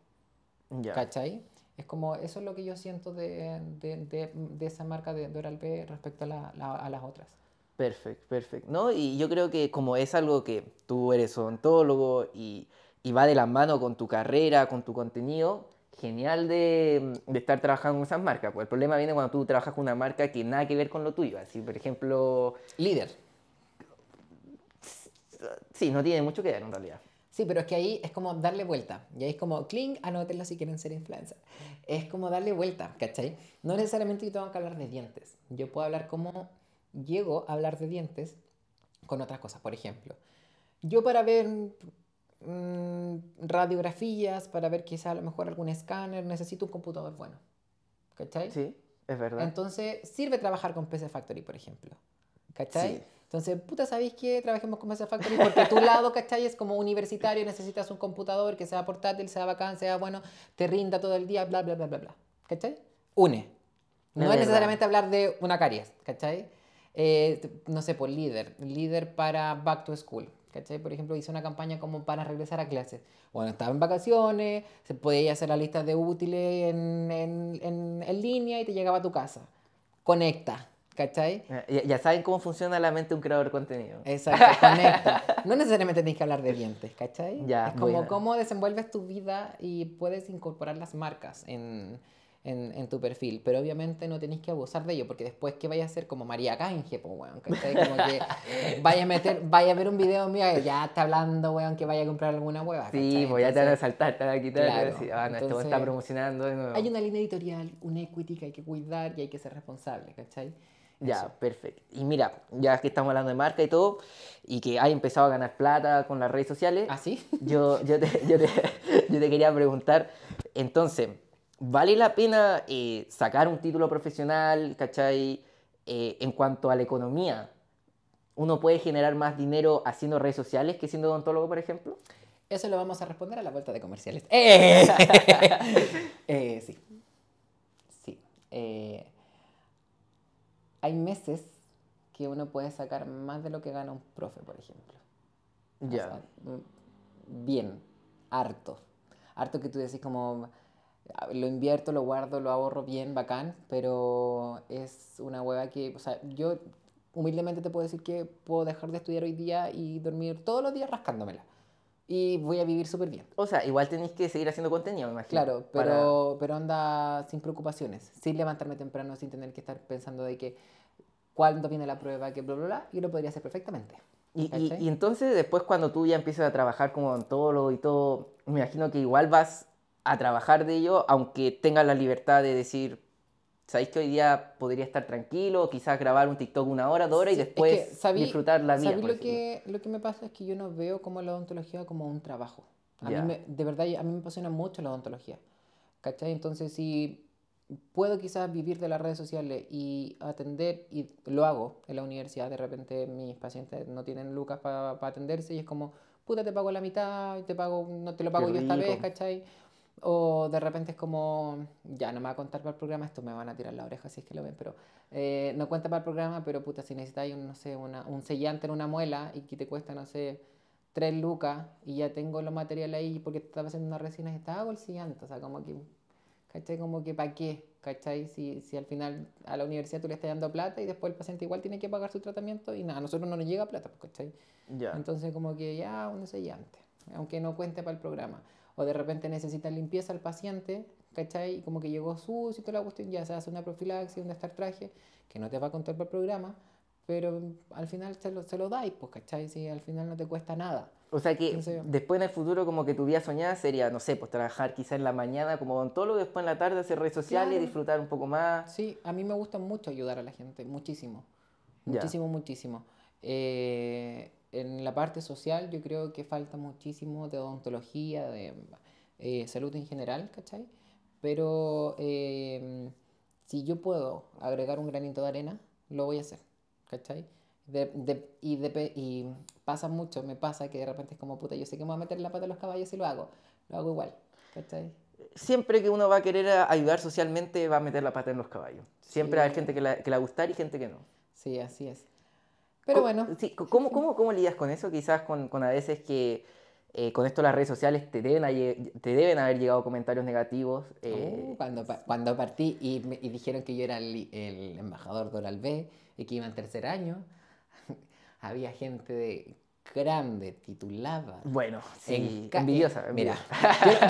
¿Ya? ¿Cachai? Es como, eso es lo que yo siento de, de, de, esa marca de, Oral B respecto a, la, a las otras.
Perfecto, perfecto. ¿No? Y yo creo que como es algo que tú eres odontólogo y, y va de la mano con tu carrera, con tu contenido, genial de, de, estar trabajando con esas marcas. Pues el problema viene cuando tú trabajas con una marca que nada que ver con lo tuyo. Así, por ejemplo. Líder. Sí, no tiene mucho que ver en realidad. Sí, pero es que
ahí es como darle vuelta. Y ahí es como, cling, anótenlo si quieren ser influencer. Es como darle vuelta, ¿cachai? No necesariamente yo tengo que hablar de dientes. Yo puedo hablar como llego a hablar de dientes con otras cosas. Por ejemplo, yo para ver mm, radiografías, para ver quizá a lo mejor algún escáner, necesito un computador bueno. ¿Cachai?
Sí, es verdad.
Entonces, sirve trabajar con PC Factory, por ejemplo. ¿Cachai? Entonces, puta, ¿sabéis qué? Trabajemos con Mesa Factory porque tu lado, ¿cachai? Es como universitario, necesitas un computador que sea portátil, sea bacán, sea bueno, te rinda todo el día, bla, bla, bla, bla, bla. ¿Cachai? Une. No es, necesariamente hablar de una caries, ¿cachai? Eh, no sé, por pues, líder, líder para Back to School. ¿Cachai? Por ejemplo, hice una campaña como para regresar a clases. Bueno, estaba en vacaciones, se podía hacer la lista de útiles en, en, en, en línea y te llegaba a tu casa. Conecta, ¿Cachai?
Eh, ya, saben cómo funciona la mente de un creador de contenido. Exacto, <laughs> conecta. No necesariamente tenéis que hablar de dientes, ¿cachai? Ya, es como
cómo desenvuelves tu vida y puedes incorporar las marcas en, en, tu perfil. Pero obviamente no tenéis que abusar de ello, porque después, ¿qué vaya a hacer? Como María en pues, ¿cachai? Como que <laughs> vaya a meter, vaya a ver un video mío y ya está hablando, weón, que vaya a comprar alguna hueva.
Sí, pues ya te van a saltar, te van a quitar, claro, ah, este está promocionando. Hay una
línea editorial, un equity que hay que cuidar y hay que ser responsable, ¿cachai?
Ya, perfecto. Y mira, ya que estamos hablando de marca y todo, y que hay empezado a ganar plata con las redes sociales. ¿Ah, sí? <laughs> Yo, yo, te, yo, <laughs> quería preguntar, entonces, ¿vale la pena eh, sacar un título profesional, cachai, eh, en cuanto a la economía? ¿Uno puede generar más dinero haciendo redes sociales que siendo odontólogo, por ejemplo?
Eso lo vamos a responder a la vuelta de comerciales. <laughs> ¡Eh! sí. Sí. Eh, hay meses que uno puede sacar más de lo que gana un profe, por ejemplo. Ya. Mm, bien, harto. Harto que tú decís como, ah, lo invierto, lo guardo, lo ahorro bien, bacán, pero es una hueva que, o sea, yo humildemente te puedo decir que puedo dejar de estudiar hoy día y dormir todos los días rascándomela y voy a vivir
súper bien. O sea, igual tenéis que seguir haciendo contenido, me imagino. Claro, pero,
pero anda sin preocupaciones, sin levantarme temprano, sin tener que estar pensando de que cuándo viene la prueba, que bla, bla, bla, y lo podría hacer perfectamente.
Y, entonces después cuando tú ya empiezas a trabajar como lo y todo, me imagino que igual vas a trabajar de ello, aunque tengas la libertad de decir, sabéis que hoy día podría estar tranquilo, quizás grabar un TikTok una hora, dos horas y después es que disfrutar la vida. Lo
que, lo que me pasa es que yo no veo como la odontología como un trabajo. de verdad, a mí me apasiona mucho la odontología. Entonces, si puedo quizás vivir de las redes sociales y atender, y lo hago en la universidad, de repente mis pacientes no tienen lucas para atenderse y es como, puta, te pago la mitad, te pago, no te lo pago yo esta vez, ¿cachai? O de repente es como, ya no me va a contar para el programa, esto me van a tirar la oreja si es que lo ven, pero eh, no cuenta para el programa, pero puta, si necesitáis un, no sé, una, un sellante en una muela y que te cuesta, no sé, tres lucas y ya tengo los materiales ahí porque estaba haciendo una resina y estaba el sellante, o sea, como que, ¿cachai? Como que para qué, ¿cachai? Si, si al final a la universidad tú le estás dando plata y después el paciente igual tiene que pagar su tratamiento y nada, a nosotros no nos llega plata, pues, ¿cachai? Entonces como que ya un sellante, aunque no cuente para el programa o de repente necesita limpieza al paciente, ¿cachai? Y como que llegó sucio y la cuestión, ya se hace una profilaxis, un traje que no te va a contar por el programa, pero al final se lo, da lo pues, ¿cachai? Si al final no te cuesta nada.
O sea que después en el futuro como que tu día soñada sería, no sé, pues trabajar quizá en la mañana como odontólogo, después en la tarde hacer redes sociales, y disfrutar un poco más. Sí, a mí me gusta mucho ayudar a la gente, muchísimo, muchísimo, muchísimo.
Eh, en la parte social yo creo que falta muchísimo de odontología, de eh, salud en general, ¿cachai? Pero em, si yo puedo agregar un granito de arena, lo voy a hacer, ¿cachai? De, y, pasa mucho, me pasa que de repente es como, puta, yo sé que me voy a meter la pata en los caballos y lo hago, lo hago igual, ¿cachai?
Siempre que uno va a querer ayudar socialmente, va a meter la pata en los caballos. Siempre hay gente que la, que la gustar y gente que no. Sí, así es. Pero bueno. Sí, ¿cómo, cómo, cómo lidias con eso? Quizás con, a veces que eh, con esto las redes sociales te deben, te deben haber llegado comentarios negativos. Eh, uh, cuando, cuando partí y, me, dijeron que yo era el, embajador de Oral B y que iba en tercer año,
<laughs> había gente grande, titulada. Bueno, eh, envidiosa, Mira,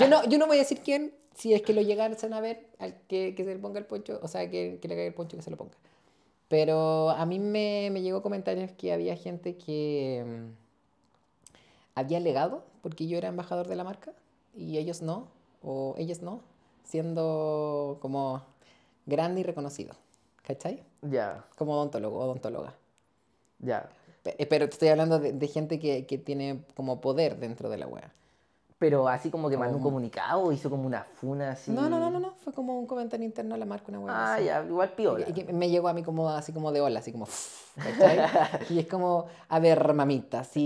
yo, no, voy a decir quién, si es que lo llegaron a ver, al que, se le ponga el poncho, o sea, que, que le caiga el poncho, que se lo ponga. Pero a mí me, me llegó comentarios que había gente que mm, había legado porque yo era embajador de la marca y ellos no, o ellos no, siendo como grande y reconocido. ¿Cachai? Ya. Como odontólogo, odontóloga. Ya. Eh, pero estoy hablando de, gente que, tiene como poder dentro de la web.
Pero así como que mandó un oh. comunicado, hizo como una funa así. No, no, no,
no, Fue como un comentario interno a la marca, una hueá. Ah, ya,
igual piola. me llegó a mí como así como de hola así como.
<laughs> y es como, a ver, mamita, si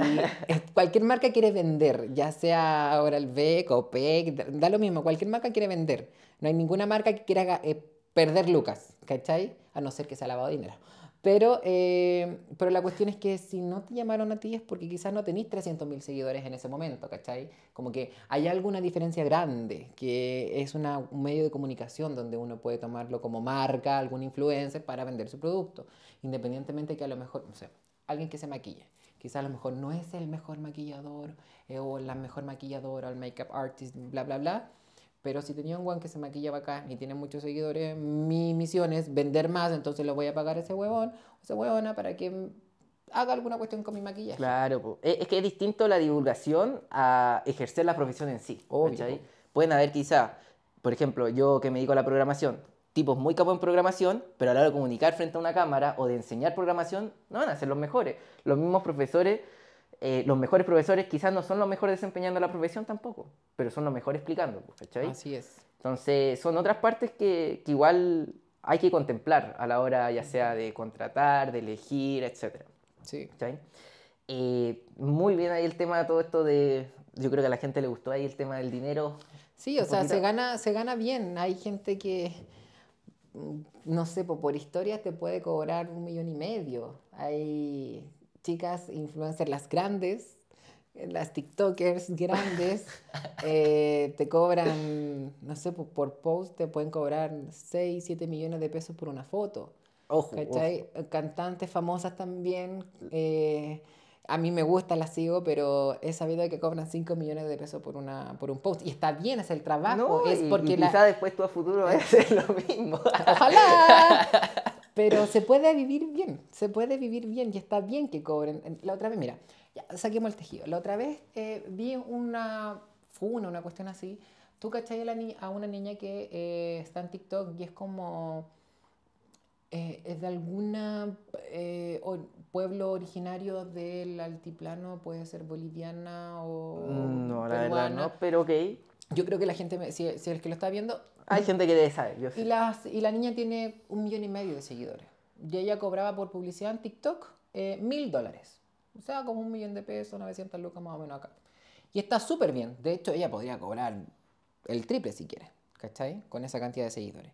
cualquier marca quiere vender, ya sea ahora el B, Copec, da lo mismo, cualquier marca quiere vender. No hay ninguna marca que quiera eh, perder lucas, ¿cachai? A no ser que se ha lavado dinero. Pero, eh, pero la cuestión es que si no te llamaron a ti es porque quizás no tenís 300.000 seguidores en ese momento, ¿cachai? Como que hay alguna diferencia grande, que es una, un medio de comunicación donde uno puede tomarlo como marca, algún influencer para vender su producto, independientemente que a lo mejor, no sé, alguien que se maquilla. Quizás a lo mejor no es el mejor maquillador eh, o la mejor maquilladora o el makeup artist, bla, bla, bla pero si tenía un guan que se maquillaba acá y tiene muchos seguidores, mi misión es vender más, entonces lo voy a pagar a ese huevón o esa huevona para que haga alguna cuestión con mi maquillaje.
Claro, e, es que es distinto la divulgación a ejercer la profesión en sí. Obvio. Pueden haber quizá, por ejemplo, yo que me dedico a la programación, tipos muy capos en programación, pero a la hora de comunicar frente a una cámara o de enseñar programación, no van a ser los mejores. Los mismos profesores eh, los mejores profesores quizás no son los mejores desempeñando la profesión tampoco, pero son los mejores explicando, pues, ¿cachai? Así es. Entonces, son otras partes que, igual hay que contemplar a la hora ya sea de contratar, de elegir, etc. Sí. ¿Cachai? Eh, muy bien ahí el tema, de todo esto de, yo creo que a la gente le gustó ahí el tema del dinero. Sí, o sea, se gana,
se gana bien. Hay gente que, mm, no sé, por, por historias te puede cobrar un millón y medio. Hay chicas influencers, las grandes, eh, las TikTokers grandes, <laughs> eh, te cobran, no sé, por, post te pueden cobrar 6, 7 millones de pesos por una foto. Ojo, eh, Cantantes famosas también. a mí me gusta, las sigo, pero he sabido que cobran 5 millones de pesos por, una, por un post. Y está bien, es el trabajo. No, es porque y quizá
después tú a futuro vas a lo mismo.
Ojalá. <laughs> Pero se puede vivir bien, se puede vivir bien y está bien que cobren. La otra vez, mira, ya, saquemos el tejido. La otra vez eh, vi una funa, una cuestión así. Tú cachai a, la a una niña que eh, está en TikTok y es como eh, es de algún pueblo originario del altiplano, puede ser boliviana o. Mm, no, la no, pero ok. Yo creo que la gente, si, si el que lo está viendo,
hay gente que debe saber, Y,
la niña tiene un millón y medio de seguidores. Y ella cobraba por publicidad en TikTok eh, mil dólares. O sea, como un millón de pesos, 900 lucas más o menos acá. Y está súper bien. De hecho, ella podría cobrar el triple si quiere, ¿cachai? Con esa cantidad de seguidores.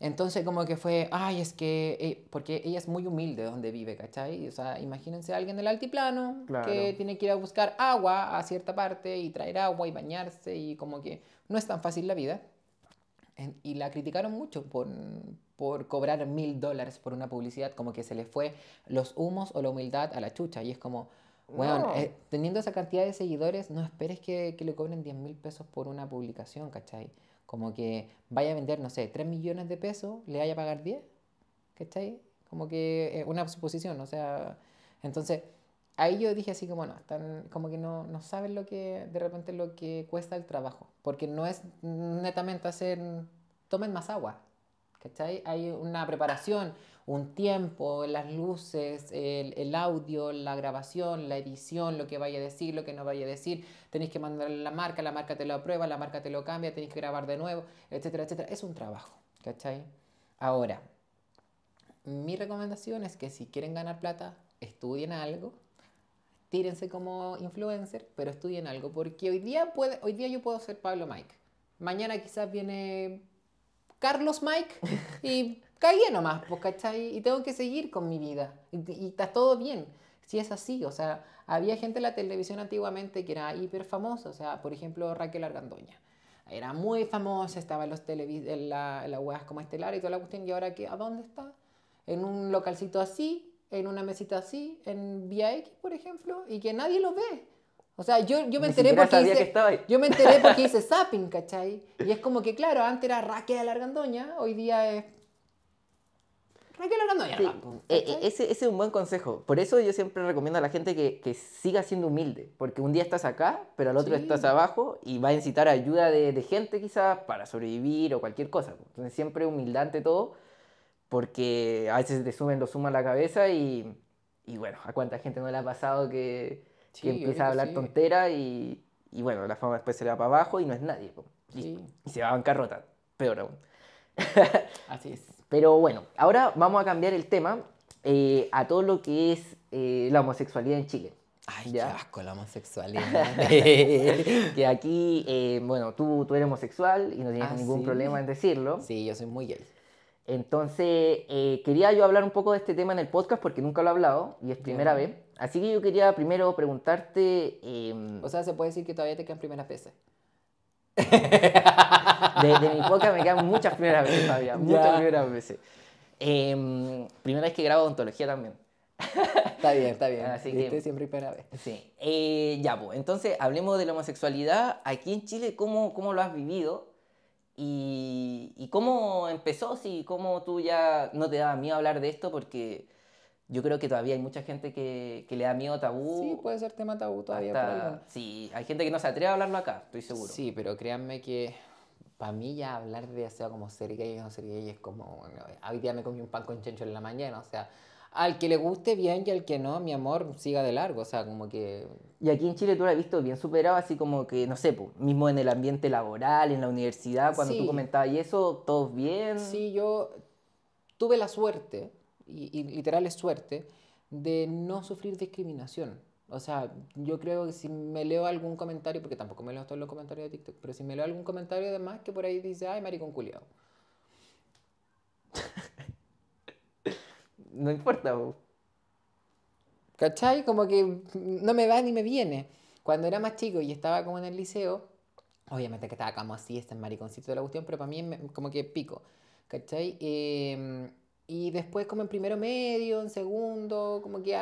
Entonces como que fue, ay, es que, eh, porque ella es muy humilde donde vive, ¿cachai? O sea, imagínense a alguien del altiplano que tiene que ir a buscar agua a cierta parte y traer agua y bañarse y como que no es tan fácil la vida y la criticaron mucho por, por cobrar mil dólares por una publicidad, como que se le fue los humos o la humildad a la chucha. Y es como, bueno, eh, teniendo esa cantidad de seguidores, no esperes que, que le cobren 10 mil pesos por una publicación, ¿cachai? Como que vaya a vender, no sé, 3 millones de pesos, le vaya a pagar 10, ¿cachai? Como que eh, una suposición, o sea, entonces ahí yo dije así como no, están, como que no, no, saben lo que de repente lo que cuesta el trabajo, porque no es netamente hacer, tomen más agua, ¿cachai? Hay una preparación, un tiempo, las luces, el, audio, la grabación, la edición, lo que vaya a decir, lo que no vaya a decir, tenéis que mandar la marca, la marca te lo aprueba, la marca te lo cambia, tenéis que grabar de nuevo, etcétera, etcétera. Es un trabajo, ¿cachai? Ahora, mi recomendación es que si quieren ganar plata, estudien algo tírense como influencer, pero estudien algo, porque hoy día, puede, hoy día yo puedo ser Pablo Mike. Mañana quizás viene Carlos Mike y <laughs> caí nomás, pues, ¿cachai? Y tengo que seguir con mi vida. Y, está todo bien. Si es así, o sea, había gente en la televisión antiguamente que era hiper famosa, o sea, por ejemplo, Raquel Argandoña. Era muy famosa, estaba en, los la, en las como estelar y toda la cuestión, y ahora qué, ¿a dónde está? En un localcito así, en una mesita así, en Vía X, por ejemplo, y que nadie lo ve. O sea, yo, yo me enteré porque hice, yo me enteré <laughs> porque hice zapping, ¿cachai? Y es como que, claro, antes era Raquel Argandoña, hoy día es Raquel Argandoña.
Eh, eh, ese, ese, es un buen consejo. Por eso yo siempre recomiendo a la gente que, que siga siendo humilde, porque un día estás acá, pero al otro estás abajo y va a incitar ayuda de, gente quizás para sobrevivir o cualquier cosa. Entonces siempre humildante todo porque a veces te suben, lo suma a la cabeza y, y, bueno, ¿a cuánta gente no le ha pasado que, empieza a hablar tontera y, y, bueno, la fama después se le va para abajo y no es nadie. Sí. Y, se va a bancarrota, peor aún. <laughs> Así es. Pero bueno, ahora vamos a cambiar el tema eh, a todo lo que es eh, la homosexualidad en Chile. Ay, ¿Ya? asco la homosexualidad. <laughs> que aquí, eh, bueno, tú, eres homosexual y no tienes ah, ningún problema en decirlo. Sí, yo soy muy gay. Entonces, eh, quería yo hablar un poco de este tema en el podcast porque nunca lo he hablado y es primera vez. Así que yo quería primero preguntarte... Em, o sea, se
puede decir que todavía te quedan primeras veces.
<laughs> De, mi podcast me quedan muchas primeras veces todavía, muchas primeras veces. Em, primera vez que grabo odontología también. está bien, está bien. Así este
siempre primera vez.
Sí. Eh, ya, pues, entonces hablemos de la homosexualidad. Aquí en Chile, ¿cómo, cómo lo has vivido? ¿Y, cómo empezó? Si, ¿Cómo tú ya no te daba miedo hablar de esto? Porque yo creo que todavía hay mucha gente que, le da miedo tabú. Sí,
puede ser tema tabú todavía.
sí, hay gente que no se atreve a hablarlo acá, estoy seguro. Sí, pero créanme que para mí ya hablar de o como ser gay o no ser gay
es como, bueno, hoy día me comí un pan con chencho en la mañana, o sea, al que le guste bien y al que no,
mi amor, siga de largo, o sea, como que... Y aquí en Chile tú lo has visto bien superado, así como que, no sé, pues, mismo en el ambiente laboral, en la universidad, cuando tú comentabas y eso, ¿todos bien? Sí, yo tuve la suerte, y, y, literal es suerte, de no
sufrir discriminación. O sea, yo creo que si me leo algún comentario, porque tampoco me leo todos los comentarios de TikTok, pero si me leo algún comentario además que por ahí dice, ay, maricón culiao.
<laughs> no importa.
¿Cachai? Como que no me va ni me viene. Cuando era más chico y estaba como en el liceo, obviamente que estaba como así, este mariconcito de la cuestión, pero para mí como que pico. ¿Cachai? Eh, y después como en primero medio, en segundo, como que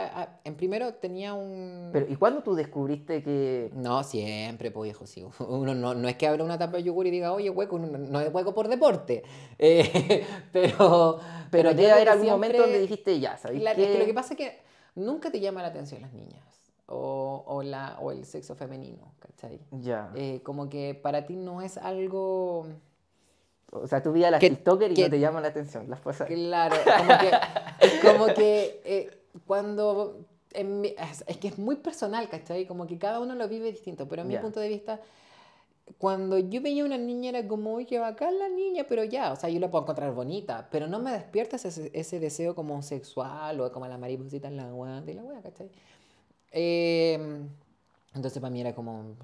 en primero tenía un... Pero, ¿Y cuándo tú descubriste que...? No, siempre, pues viejo, sí. Uno no, es que abra una tapa de yogur y diga, oye, hueco, no, es hueco por deporte. <laughs> Eh, pero... Pero, debe haber algún momento donde dijiste, ya, ¿sabes lo que pasa es que nunca te llama la atención las niñas o, o la, o el sexo femenino, ¿cachai? Ya. Eh, como que para ti no es algo
o sea, tu vida las que, y no te llaman la atención las cosas. Claro, como que,
como que eh, cuando... es, que es muy personal, ¿cachai? Como que cada uno lo vive distinto, pero a mi punto de vista cuando yo veía una niña era como, oye, acá la niña, pero ya, o sea, yo la puedo encontrar bonita, pero no me despiertas ese, ese deseo como sexual o como la mariposita en la guante y la wea, ¿cachai? Em, entonces para mí era como,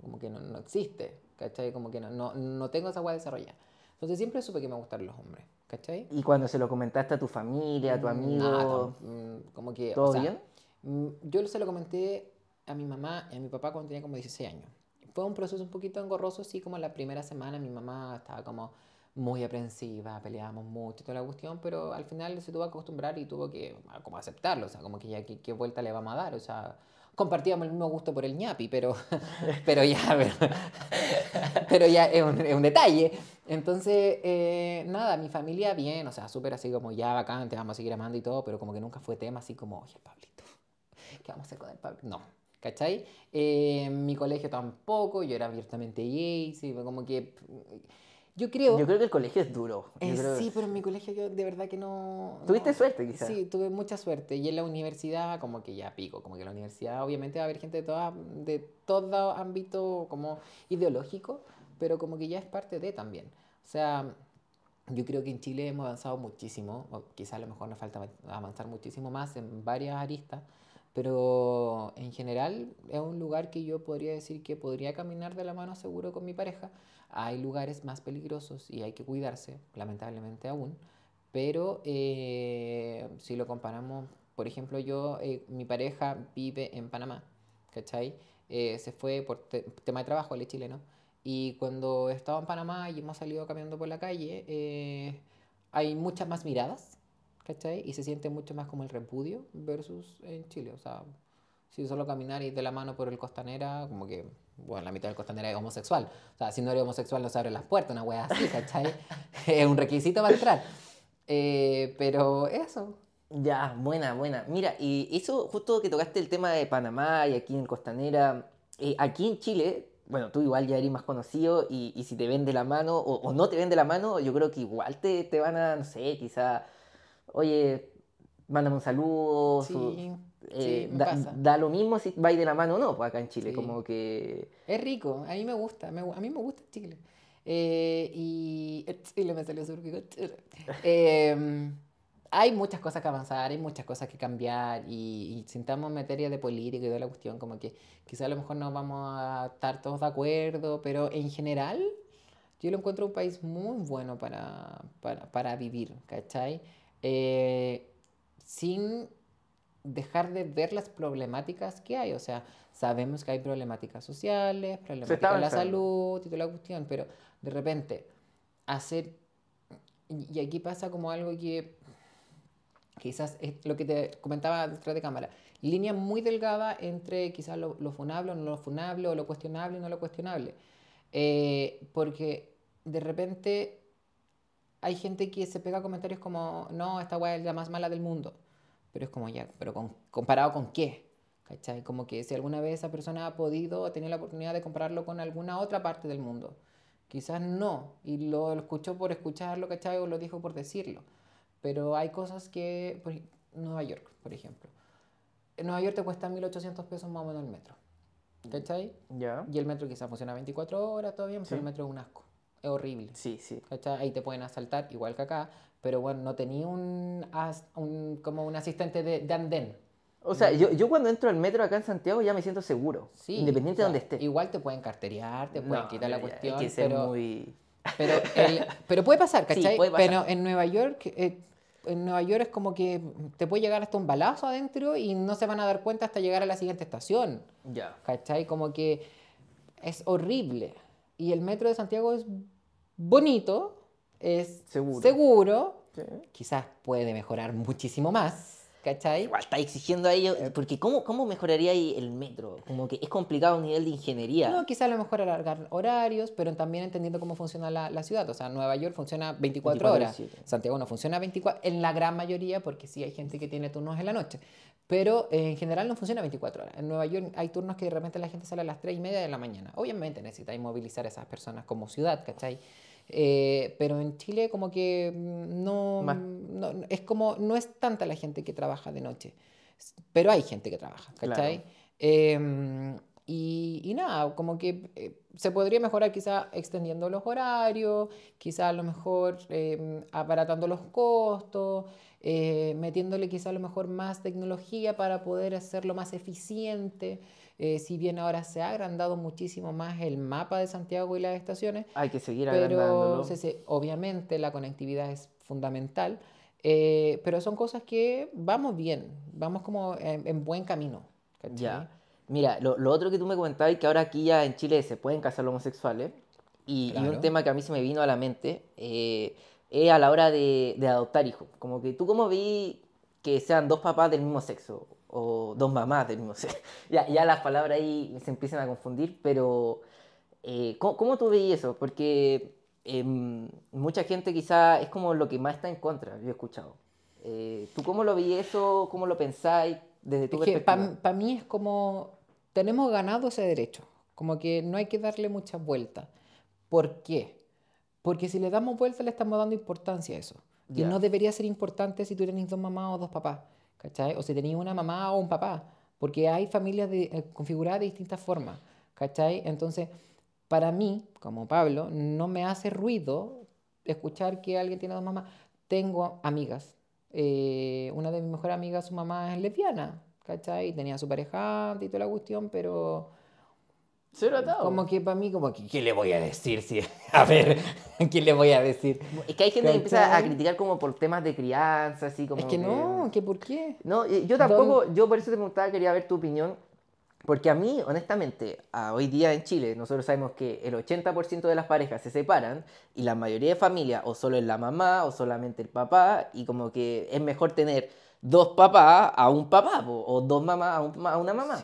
como que no, no existe, ¿cachai? Como que no, no, tengo esa agua desarrollada. Entonces siempre supe que me gustaron los hombres, ¿cachai?
Y cuando se lo comentaste a tu familia, a tu mm, amigo,
mm, como que... ¿Todo bien? Mm, yo se lo comenté a mi mamá y a mi papá cuando tenía como 16 años. Fue un proceso un poquito engorroso, sí, como la primera semana mi mamá estaba como muy aprensiva, peleábamos mucho, toda la cuestión, pero al final se tuvo que acostumbrar y tuvo que ah, como aceptarlo, o sea, como que ya qué, qué vuelta le vamos a dar, o sea, compartíamos el mismo gusto por el ñapi, pero, <laughs> pero ya, pero, ya es un, detalle. Entonces, eh, nada, mi familia bien, o sea, súper así como ya vacante, vamos a seguir amando y todo, pero como que nunca fue tema así como, oye, Pablito, ¿qué vamos a hacer con el Pablito? No, ¿cachai? Eh, mi colegio tampoco, yo era abiertamente gay, sí, como que yo creo... Yo creo que el colegio es duro. Sí, pero en mi colegio yo de verdad que no... ¿Tuviste suerte quizás? Sí, tuve mucha suerte. Y en la universidad como que ya pico, como que en la universidad obviamente va a haber gente de, toda, de todo ámbito como ideológico, pero como que ya es parte de también. O sea, yo creo que en Chile hemos avanzado muchísimo, quizás a lo mejor nos falta avanzar muchísimo más en varias aristas, pero en general es un lugar que yo podría decir que podría caminar de la mano seguro con mi pareja. Hay lugares más peligrosos y hay que cuidarse, lamentablemente aún. Pero eh, si lo comparamos, por ejemplo, yo, eh, mi pareja vive en Panamá, ¿cachai? Eh, se fue por tema de trabajo, él chileno. Y cuando estaba en Panamá y hemos salido caminando por la calle, hay muchas más miradas ¿cachai? Y se siente mucho más como el repudio versus en Chile, o sea, si solo caminar y de la mano por el Costanera, como que, bueno, la mitad del Costanera es homosexual, o sea, si no eres homosexual no se abren las puertas, una wea así, ¿cachai? <laughs> es un requisito para entrar.
Eh, pero eso. Ya, buena, buena. Mira, y eso justo que tocaste el tema de Panamá y aquí en Costanera, eh, aquí en Chile, bueno, tú igual ya eres más conocido y, y si te ven de la mano o, no te ven de la mano, yo creo que igual te, te van a, no sé, quizá oye, mándame un saludo. Sí, eh, da, lo mismo si y de la mano o no, pues, acá en Chile, como que...
Es rico, a mí me gusta, a mí me gusta Chile. Eh, y, <laughs> y me salió eh, hay muchas cosas que avanzar, hay muchas cosas que cambiar y, y sintamos en materia de política y de la cuestión, como que quizá a lo mejor no vamos a estar todos de acuerdo, pero en general yo lo encuentro un país muy bueno para, para, para vivir, ¿cachai? Eh, sin dejar de ver las problemáticas que hay. O sea, sabemos que hay problemáticas sociales, problemáticas de la salud y toda la cuestión, pero de repente hacer... Y aquí pasa como algo que quizás es lo que te comentaba detrás de cámara, línea muy delgada entre quizás lo, funable o no lo funable, o lo cuestionable o no lo cuestionable. Eh, porque de repente hay gente que se pega comentarios como, no, esta guay es la más mala del mundo. Pero es como ya, pero comparado con qué. ¿Cachai? Como que si alguna vez esa persona ha podido tener tenido la oportunidad de compararlo con alguna otra parte del mundo. Quizás no, y lo, escuchó por escucharlo, ¿cachai? O lo dijo por decirlo. Pero hay cosas que, por, Nueva York, por ejemplo. En Nueva York te cuesta 1.800 pesos más o menos el metro. ¿Cachai? Ya. Y el metro quizás funciona 24 horas todavía, pero el metro es un asco horrible. Sí, sí. Ahí te pueden asaltar, igual que acá, pero bueno, no tenía un, como un asistente de, andén. O sea, yo,
cuando entro al metro acá en Santiago ya me siento seguro, sí, independiente de donde esté. Igual te pueden carterear, te pueden quitar la cuestión. pero, pero, puede pasar, <laughs> ¿cachai? Pero en
Nueva York... Eh, en Nueva York es como que te puede llegar hasta un balazo adentro y no se van a dar cuenta hasta llegar a la siguiente estación. Ya. ¿Cachai? Como que es horrible. Y el metro de Santiago es bonito, es seguro,
quizás puede mejorar muchísimo más. ¿Cachai? Igual está exigiendo a ellos, eh. porque ¿cómo, ¿cómo mejoraría ahí el metro? Como que es complicado a nivel de ingeniería. No, quizás a lo mejor alargar
horarios, pero también entendiendo cómo funciona la, ciudad. O sea, Nueva York funciona 24, horas, Santiago no funciona 24, en la gran mayoría, porque sí hay gente que tiene turnos en la noche, pero eh, en general no funciona 24 horas. En Nueva York hay turnos que de repente la gente sale a las 3 y media de la mañana. Obviamente necesitáis movilizar a esas personas como ciudad, ¿cachai? Eh, pero en Chile como que mm, no, es como no es tanta la gente que trabaja de noche, pero hay gente que trabaja, ¿cachai? Em, y, nada, como que eh, se podría mejorar quizá extendiendo los horarios, quizá a lo mejor em, abaratando los costos, eh, metiéndole quizá a lo mejor más tecnología para poder hacerlo más eficiente. Eh, si bien ahora se ha agrandado muchísimo más el mapa de Santiago y las estaciones,
hay que seguir pero
obviamente la conectividad es fundamental, eh, pero son cosas que vamos bien, vamos como en, buen camino.
Ya. Mira, lo, otro que tú me comentabas es que ahora aquí ya en Chile se pueden casar los homosexuales, y, un tema que a mí se me vino a la mente, eh, es a la hora de, adoptar hijos. Como que tú cómo vi que sean dos papás del mismo sexo, o dos mamás <laughs> ya, ya las palabras ahí se empiezan a confundir, pero eh, ¿cómo, tú veías eso? Porque em, mucha gente quizá es como lo que más está en contra, yo he escuchado. Eh, ¿Tú cómo lo veías eso? ¿Cómo lo pensáis desde tu perspectiva?
Para mí es como, tenemos ganado ese derecho, como que no hay que darle muchas vueltas. ¿Por qué? Porque si le damos vueltas le estamos dando importancia a eso. Y no debería ser importante si tú eres dos mamás o dos papás. ¿cachai? O si tenía una mamá o un papá, porque hay familias eh, configuradas de distintas formas, ¿cachai? Entonces, para mí, como Pablo, no me hace ruido escuchar que alguien tiene dos mamás. Tengo amigas. Eh, una de mis mejores amigas, su mamá es lesbiana, ¿cachai? Tenía su pareja y toda la cuestión, pero como que para mí, como que, ¿qué le voy a decir? Si, <laughs> a ver, ¿qué le voy a decir?
Es que hay gente que empieza a criticar como por temas de crianza, así como... Es que, no, qué por qué. No, yo tampoco, yo por eso te preguntaba, quería ver tu opinión, porque a mí, honestamente, a hoy día en Chile, nosotros sabemos que el 80% de las parejas se separan y la mayoría de familias o solo es la mamá o solamente el papá y como que es mejor tener dos papás a un papá o dos mamás a, una mamá,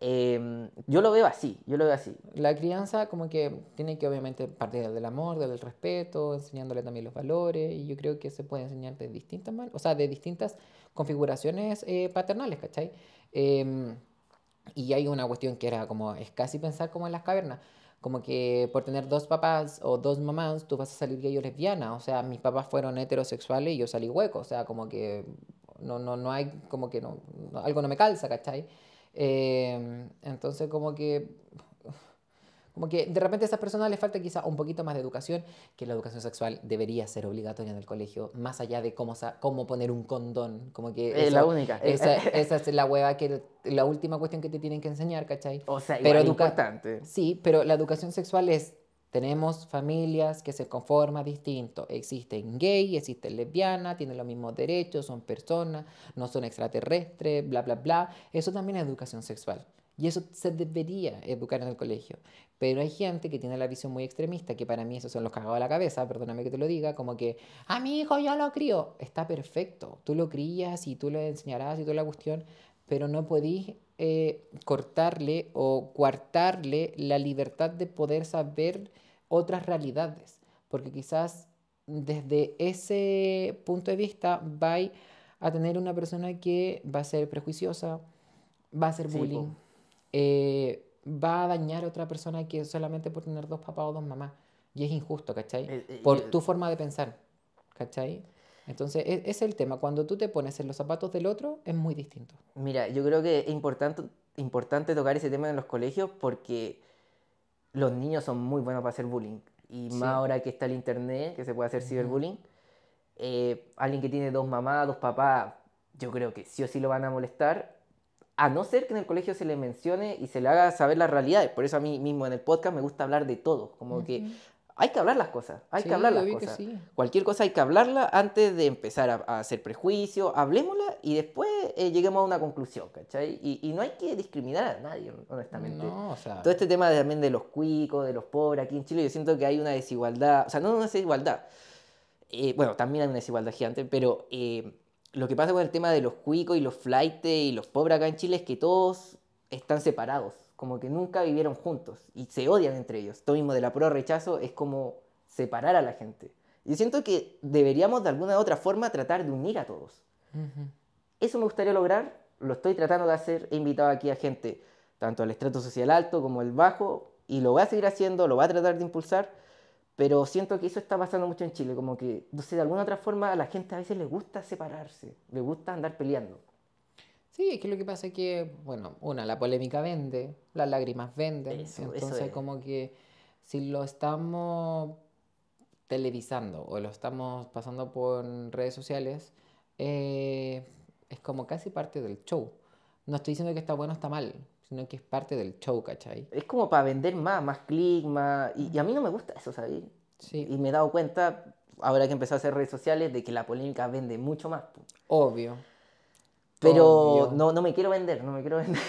Em, yo lo veo así, yo lo veo así. La
crianza como que tiene que obviamente partir del amor, del respeto, enseñándole también los valores y yo creo que se puede enseñar de distintas, o sea, de distintas configuraciones eh, paternales, ¿cachai? Em, y hay una cuestión que era como, es casi pensar como en las cavernas, como que por tener dos papás o dos mamás tú vas a salir gay o lesbiana, o sea, mis papás fueron heterosexuales y yo salí hueco, o sea, como que no, no, no hay, como que no, algo no me calza, ¿cachai? Em, entonces, como que como que de repente a esas personas les falta quizá un poquito más de educación, que la educación sexual debería ser obligatoria en el colegio, más allá de cómo, cómo poner un condón. Como que es la única. Esa, <laughs> esa, es la hueva que la última cuestión que te tienen que enseñar, ¿cachai? O sea, pero es importante. Sí, pero la educación sexual es tenemos familias que se conforman distinto. Existen gay, existen lesbianas, tienen los mismos derechos, son personas, no son extraterrestres, bla, bla, bla. Eso también es educación sexual. Y eso se debería educar en el colegio. Pero hay gente que tiene la visión muy extremista, que para mí eso son los cagados a la cabeza, perdóname que te lo diga, como que, a mi hijo yo lo crío. Está perfecto. Tú lo crías y tú le enseñarás y tú la cuestión, pero no podís eh, cortarle o coartarle la libertad de poder saber otras realidades, porque quizás desde ese punto de vista va a tener una persona que va a ser prejuiciosa, va a ser bullying, eh, va a dañar a otra persona que solamente por tener dos papás o dos mamás, y es injusto, ¿cachai? Eh, por tu forma de pensar, ¿cachai? Entonces, es, es, el tema. Cuando tú te pones en los zapatos del otro, es muy distinto.
Mira, yo creo que es importante, importante tocar ese tema en los colegios porque los niños son muy buenos para hacer bullying. Y más ahora que está el internet, que se puede hacer ciberbullying, eh, alguien que tiene dos mamás, dos papás, yo creo que sí o sí lo van a molestar a no ser que en el colegio se le mencione y se le haga saber las realidades. Por eso a mí mismo en el podcast me gusta hablar de todo. Como que hay que hablar las cosas, hay que hablar las cosas. Cualquier cosa hay que hablarla antes de empezar a, hacer prejuicio, hablemosla y después eh, lleguemos a una conclusión, ¿cachai? Y, no hay que discriminar a nadie, honestamente. Todo este tema de, también de los cuicos, de los pobres, aquí en Chile yo siento que hay una desigualdad, o sea, no una desigualdad, eh, bueno, también hay una desigualdad gigante, pero... Eh, lo que pasa con el tema de los cuicos y los flightes y los pobres acá en Chile es que todos están separados como que nunca vivieron juntos y se odian entre ellos. Todo mismo de la prueba rechazo es como separar a la gente. Yo siento que deberíamos de alguna otra forma tratar de unir a todos. Eso me gustaría lograr, lo estoy tratando de hacer, he invitado aquí a gente, tanto al estrato social alto como el bajo, y lo voy a seguir haciendo, lo voy a tratar de impulsar, pero siento que eso está pasando mucho en Chile, como que, no de alguna otra forma a la gente a veces le gusta separarse, le gusta andar peleando. Sí, es que lo
que pasa es que, bueno, una, la polémica vende, las lágrimas venden, entonces como que si lo estamos televisando o lo estamos pasando por redes sociales, eh, es como casi parte del show.
No estoy diciendo que está bueno o está mal, sino que es parte del show, ¿cachai? Es como para vender más, más clima, más... Y, a mí no me gusta eso, ¿sabes? Sí. Y me he dado cuenta, ahora que empecé a hacer redes sociales, de que la polémica vende mucho más. Obvio. Pero no, no me quiero vender, no me quiero vender.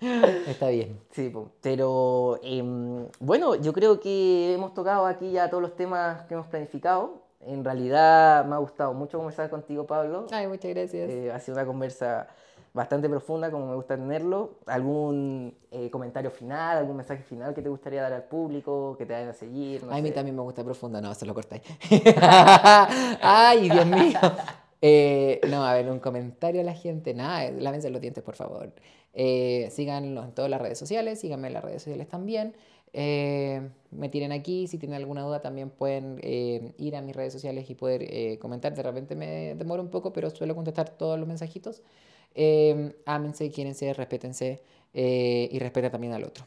<laughs> Está bien. Sí, pero em, bueno, yo creo que hemos tocado aquí ya todos los temas que hemos planificado. En realidad me ha gustado mucho conversar contigo, Pablo. Ay, muchas gracias. Eh, ha sido una conversa bastante profunda, como me gusta tenerlo. ¿Algún eh, comentario final, algún mensaje final que te gustaría dar al público, que te vayan a seguir? a mí también me gusta profunda, no, se lo cortáis. <laughs>
Ay, Dios mío. Eh, no, a ver, un comentario a la gente. Nada, eh, lávense los dientes, por favor. Eh, síganlo en todas las redes sociales, síganme en las redes sociales también. Eh, me tienen aquí, si tienen alguna duda también pueden ir a mis redes sociales y poder comentar. De repente me demoro un poco, pero suelo contestar todos los mensajitos. ámense, quiérense, respétense y respeta también al otro.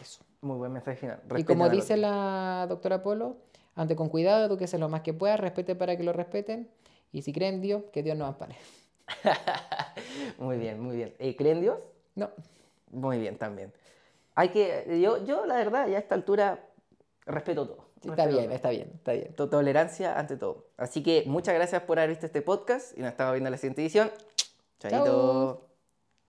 Eso. Muy
buen mensaje final. y como dice
la doctora Polo, ante con cuidado, eduquese lo más que pueda, respete para que lo respeten. Y si creen Dios, que Dios nos ampare.
<laughs> muy bien, muy bien. ¿Y creen Dios? No. Muy bien, también. Hay que, yo, la verdad, ya a esta altura respeto todo. está bien, está bien, está bien. tolerancia ante todo. Así que muchas gracias por haber visto este podcast y nos estamos viendo en la siguiente edición. Chao.